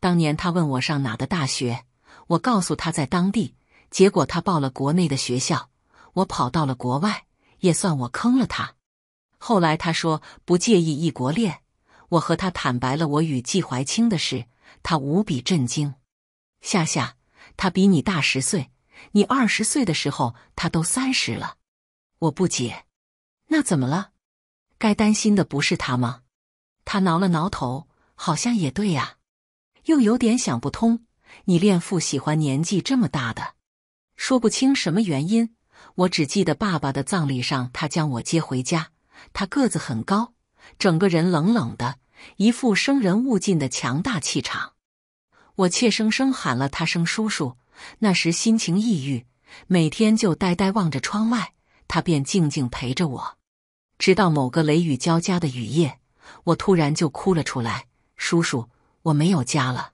当年他问我上哪的大学，我告诉他在当地，结果他报了国内的学校。我跑到了国外，也算我坑了他。后来他说不介意异国恋，我和他坦白了我与季怀清的事，他无比震惊。夏夏，他比你大十岁，你二十岁的时候他都三十了。我不解，那怎么了？该担心的不是他吗？他挠了挠头，好像也对呀，又有点想不通。你恋父喜欢年纪这么大的，说不清什么原因。我只记得爸爸的葬礼上，他将我接回家。他个子很高，整个人冷冷的，一副生人勿近的强大气场。我怯生生喊了他声叔叔。那时心情抑郁，每天就呆呆望着窗外，他便静静陪着我。直到某个雷雨交加的雨夜，我突然就哭了出来：“叔叔，我没有家了。”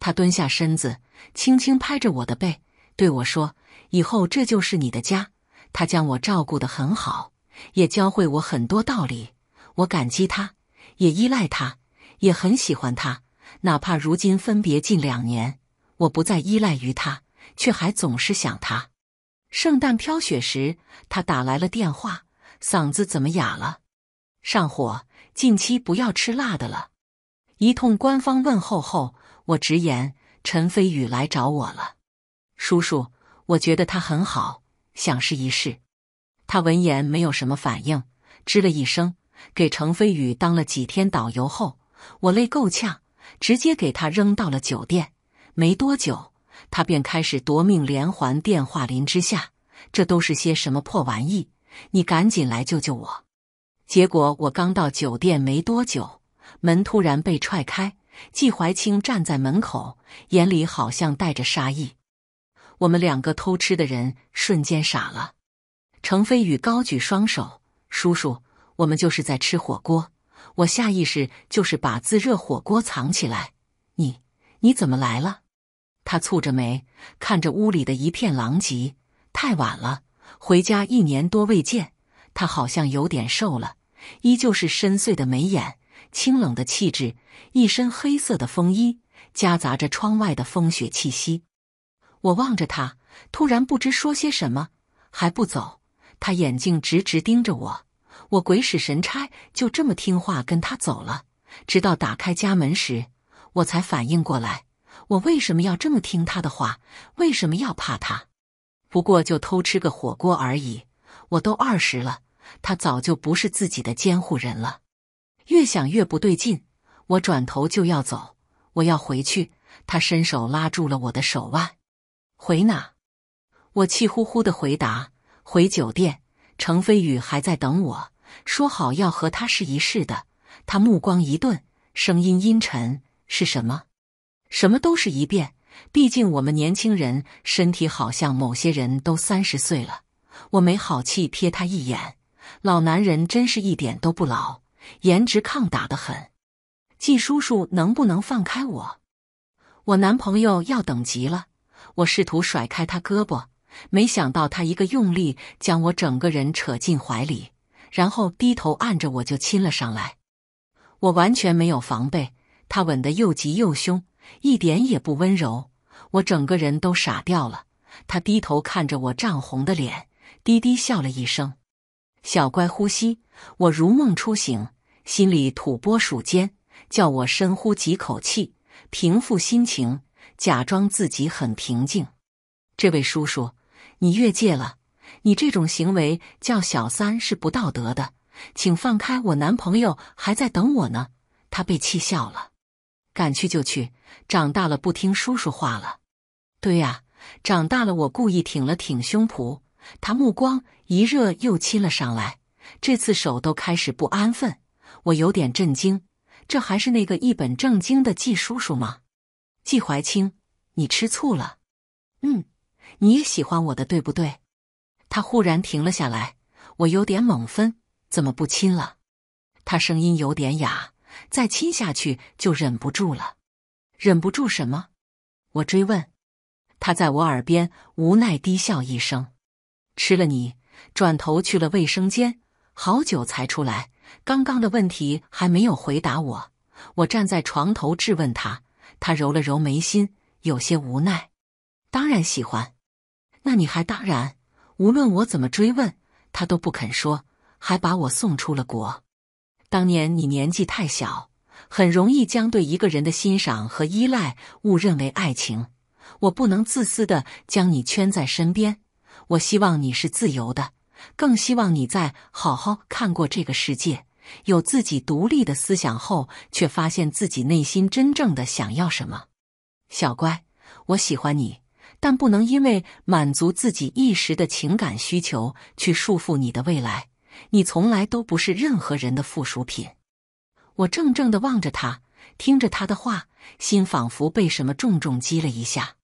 他蹲下身子，轻轻拍着我的背，对我说。以后这就是你的家，他将我照顾的很好，也教会我很多道理，我感激他，也依赖他，也很喜欢他。哪怕如今分别近两年，我不再依赖于他，却还总是想他。圣诞飘雪时，他打来了电话，嗓子怎么哑了？上火，近期不要吃辣的了。一通官方问候后，我直言陈飞宇来找我了，叔叔。我觉得他很好，想试一试。他闻言没有什么反应，吱了一声。给程飞宇当了几天导游后，我累够呛，直接给他扔到了酒店。没多久，他便开始夺命连环电话。林之下，这都是些什么破玩意？你赶紧来救救我！结果我刚到酒店没多久，门突然被踹开，季怀清站在门口，眼里好像带着杀意。我们两个偷吃的人瞬间傻了。程飞宇高举双手：“叔叔，我们就是在吃火锅。”我下意识就是把自热火锅藏起来。你你怎么来了？他蹙着眉看着屋里的一片狼藉。太晚了，回家一年多未见，他好像有点瘦了。依旧是深邃的眉眼，清冷的气质，一身黑色的风衣，夹杂着窗外的风雪气息。我望着他，突然不知说些什么，还不走。他眼睛直直盯着我，我鬼使神差，就这么听话跟他走了。直到打开家门时，我才反应过来，我为什么要这么听他的话？为什么要怕他？不过就偷吃个火锅而已，我都二十了，他早就不是自己的监护人了。越想越不对劲，我转头就要走，我要回去。他伸手拉住了我的手腕。回哪？我气呼呼的回答：“回酒店，程飞宇还在等我，说好要和他试一试的。”他目光一顿，声音阴沉：“是什么？什么都试一遍？毕竟我们年轻人身体好像某些人都三十岁了。”我没好气瞥他一眼：“老男人真是一点都不老，颜值抗打的很。”季叔叔能不能放开我？我男朋友要等急了。我试图甩开他胳膊，没想到他一个用力将我整个人扯进怀里，然后低头按着我就亲了上来。我完全没有防备，他吻得又急又凶，一点也不温柔。我整个人都傻掉了。他低头看着我涨红的脸，低低笑了一声：“小乖，呼吸。”我如梦初醒，心里吐拨鼠间，叫我深呼几口气，平复心情。假装自己很平静，这位叔叔，你越界了！你这种行为叫小三是不道德的，请放开我男朋友，还在等我呢。他被气笑了，敢去就去，长大了不听叔叔话了。对呀，长大了，我故意挺了挺胸脯，他目光一热又亲了上来，这次手都开始不安分。我有点震惊，这还是那个一本正经的季叔叔吗？季怀清，你吃醋了？嗯，你也喜欢我的，对不对？他忽然停了下来，我有点猛分怎么不亲了？他声音有点哑，再亲下去就忍不住了。忍不住什么？我追问。他在我耳边无奈低笑一声，吃了你，转头去了卫生间，好久才出来。刚刚的问题还没有回答我，我站在床头质问他。他揉了揉眉心，有些无奈。当然喜欢，那你还当然。无论我怎么追问，他都不肯说，还把我送出了国。当年你年纪太小，很容易将对一个人的欣赏和依赖误认为爱情。我不能自私的将你圈在身边，我希望你是自由的，更希望你在好好看过这个世界。有自己独立的思想后，却发现自己内心真正的想要什么。小乖，我喜欢你，但不能因为满足自己一时的情感需求去束缚你的未来。你从来都不是任何人的附属品。我怔怔的望着他，听着他的话，心仿佛被什么重重击了一下。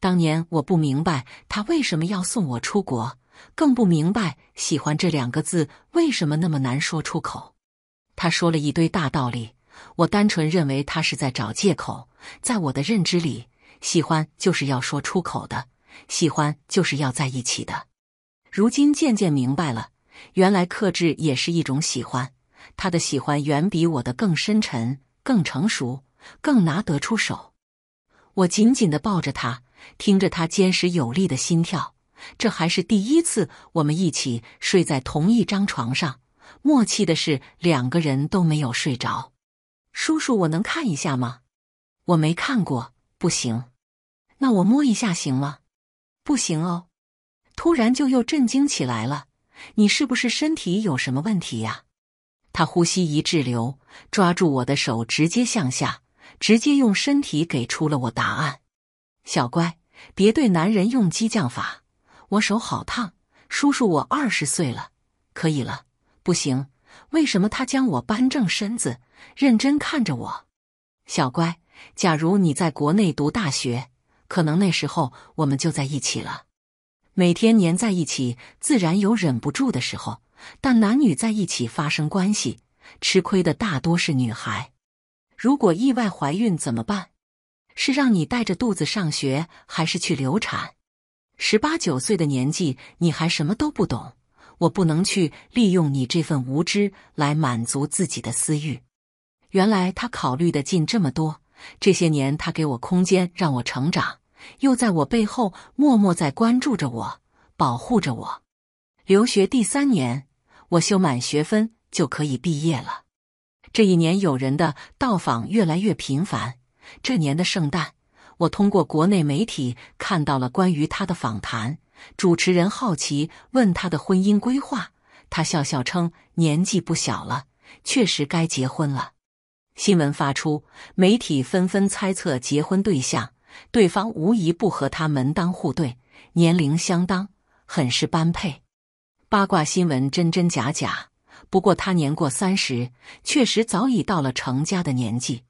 当年我不明白他为什么要送我出国，更不明白“喜欢”这两个字为什么那么难说出口。他说了一堆大道理，我单纯认为他是在找借口。在我的认知里，喜欢就是要说出口的，喜欢就是要在一起的。如今渐渐明白了，原来克制也是一种喜欢。他的喜欢远比我的更深沉、更成熟、更拿得出手。我紧紧的抱着他，听着他坚实有力的心跳。这还是第一次我们一起睡在同一张床上。默契的是，两个人都没有睡着。叔叔，我能看一下吗？我没看过，不行。那我摸一下行吗？不行哦。突然就又震惊起来了，你是不是身体有什么问题呀？他呼吸一滞留，抓住我的手，直接向下，直接用身体给出了我答案。小乖，别对男人用激将法。我手好烫，叔叔，我二十岁了，可以了。不行，为什么他将我扳正身子，认真看着我？小乖，假如你在国内读大学，可能那时候我们就在一起了。每天黏在一起，自然有忍不住的时候。但男女在一起发生关系，吃亏的大多是女孩。如果意外怀孕怎么办？是让你带着肚子上学，还是去流产？十八九岁的年纪，你还什么都不懂。我不能去利用你这份无知来满足自己的私欲。原来他考虑的尽这么多，这些年他给我空间让我成长，又在我背后默默在关注着我，保护着我。留学第三年，我修满学分就可以毕业了。这一年，友人的到访越来越频繁。这年的圣诞，我通过国内媒体看到了关于他的访谈。主持人好奇问他的婚姻规划，他笑笑称年纪不小了，确实该结婚了。新闻发出，媒体纷纷猜测结婚对象，对方无疑不和他门当户对，年龄相当，很是般配。八卦新闻真真假假，不过他年过三十，确实早已到了成家的年纪。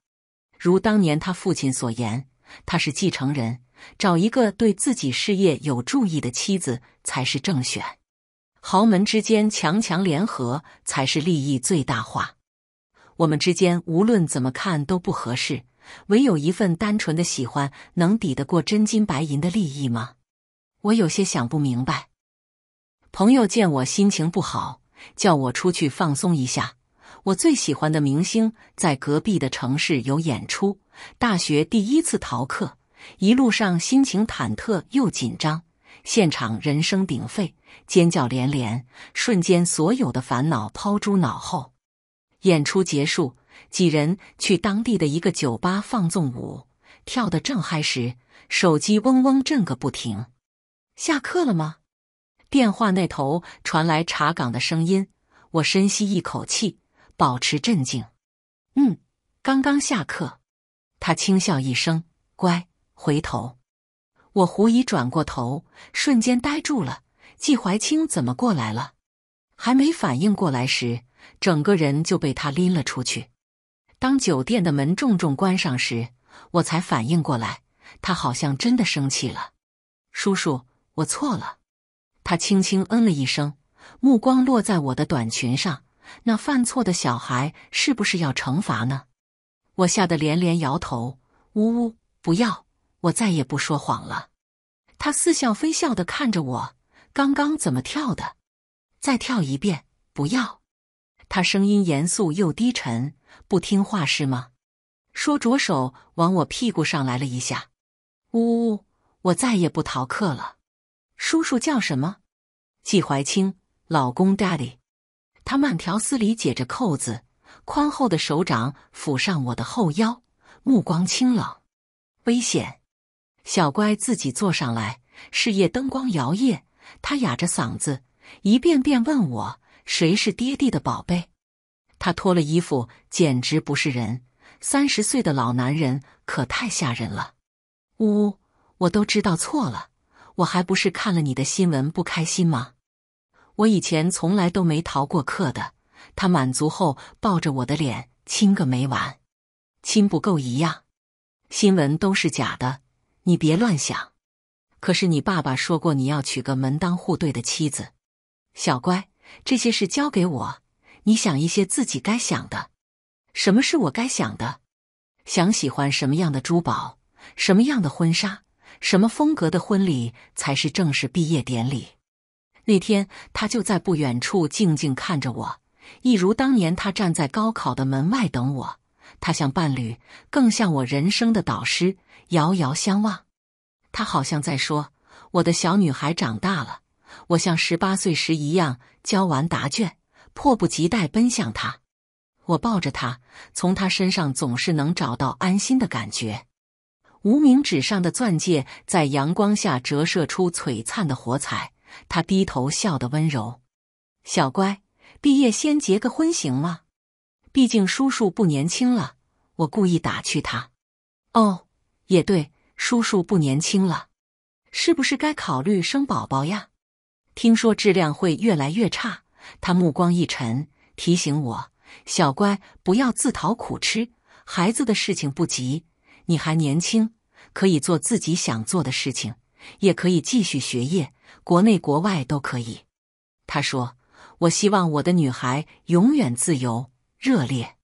如当年他父亲所言，他是继承人。找一个对自己事业有注意的妻子才是正选，豪门之间强强联合才是利益最大化。我们之间无论怎么看都不合适，唯有一份单纯的喜欢能抵得过真金白银的利益吗？我有些想不明白。朋友见我心情不好，叫我出去放松一下。我最喜欢的明星在隔壁的城市有演出，大学第一次逃课。一路上心情忐忑又紧张，现场人声鼎沸，尖叫连连，瞬间所有的烦恼抛诸脑后。演出结束，几人去当地的一个酒吧放纵舞，跳得正嗨时，手机嗡嗡震个不停。下课了吗？电话那头传来查岗的声音。我深吸一口气，保持镇静。嗯，刚刚下课。他轻笑一声，乖。回头，我狐疑转过头，瞬间呆住了。季怀清怎么过来了？还没反应过来时，整个人就被他拎了出去。当酒店的门重重关上时，我才反应过来，他好像真的生气了。叔叔，我错了。他轻轻嗯了一声，目光落在我的短裙上。那犯错的小孩是不是要惩罚呢？我吓得连连摇头，呜呜，不要！我再也不说谎了。他似笑非笑的看着我，刚刚怎么跳的？再跳一遍，不要。他声音严肃又低沉，不听话是吗？说着手往我屁股上来了一下。呜呜，我再也不逃课了。叔叔叫什么？季怀清，老公，Daddy。他慢条斯理解着扣子，宽厚的手掌抚上我的后腰，目光清冷，危险。小乖自己坐上来，事业灯光摇曳，他哑着嗓子一遍遍问我：“谁是爹地的宝贝？”他脱了衣服，简直不是人。三十岁的老男人可太吓人了。呜，我都知道错了，我还不是看了你的新闻不开心吗？我以前从来都没逃过课的。他满足后抱着我的脸亲个没完，亲不够一样。新闻都是假的。你别乱想，可是你爸爸说过，你要娶个门当户对的妻子。小乖，这些事交给我，你想一些自己该想的。什么是我该想的？想喜欢什么样的珠宝，什么样的婚纱，什么风格的婚礼才是正式毕业典礼？那天，他就在不远处静静看着我，一如当年他站在高考的门外等我。他像伴侣，更像我人生的导师。遥遥相望，他好像在说：“我的小女孩长大了。”我像十八岁时一样交完答卷，迫不及待奔向他。我抱着他，从他身上总是能找到安心的感觉。无名指上的钻戒在阳光下折射出璀璨的火彩。他低头笑得温柔：“小乖，毕业先结个婚行吗？毕竟叔叔不年轻了。”我故意打趣他：“哦。”也对，叔叔不年轻了，是不是该考虑生宝宝呀？听说质量会越来越差。他目光一沉，提醒我：“小乖，不要自讨苦吃。孩子的事情不急，你还年轻，可以做自己想做的事情，也可以继续学业，国内国外都可以。”他说：“我希望我的女孩永远自由、热烈。”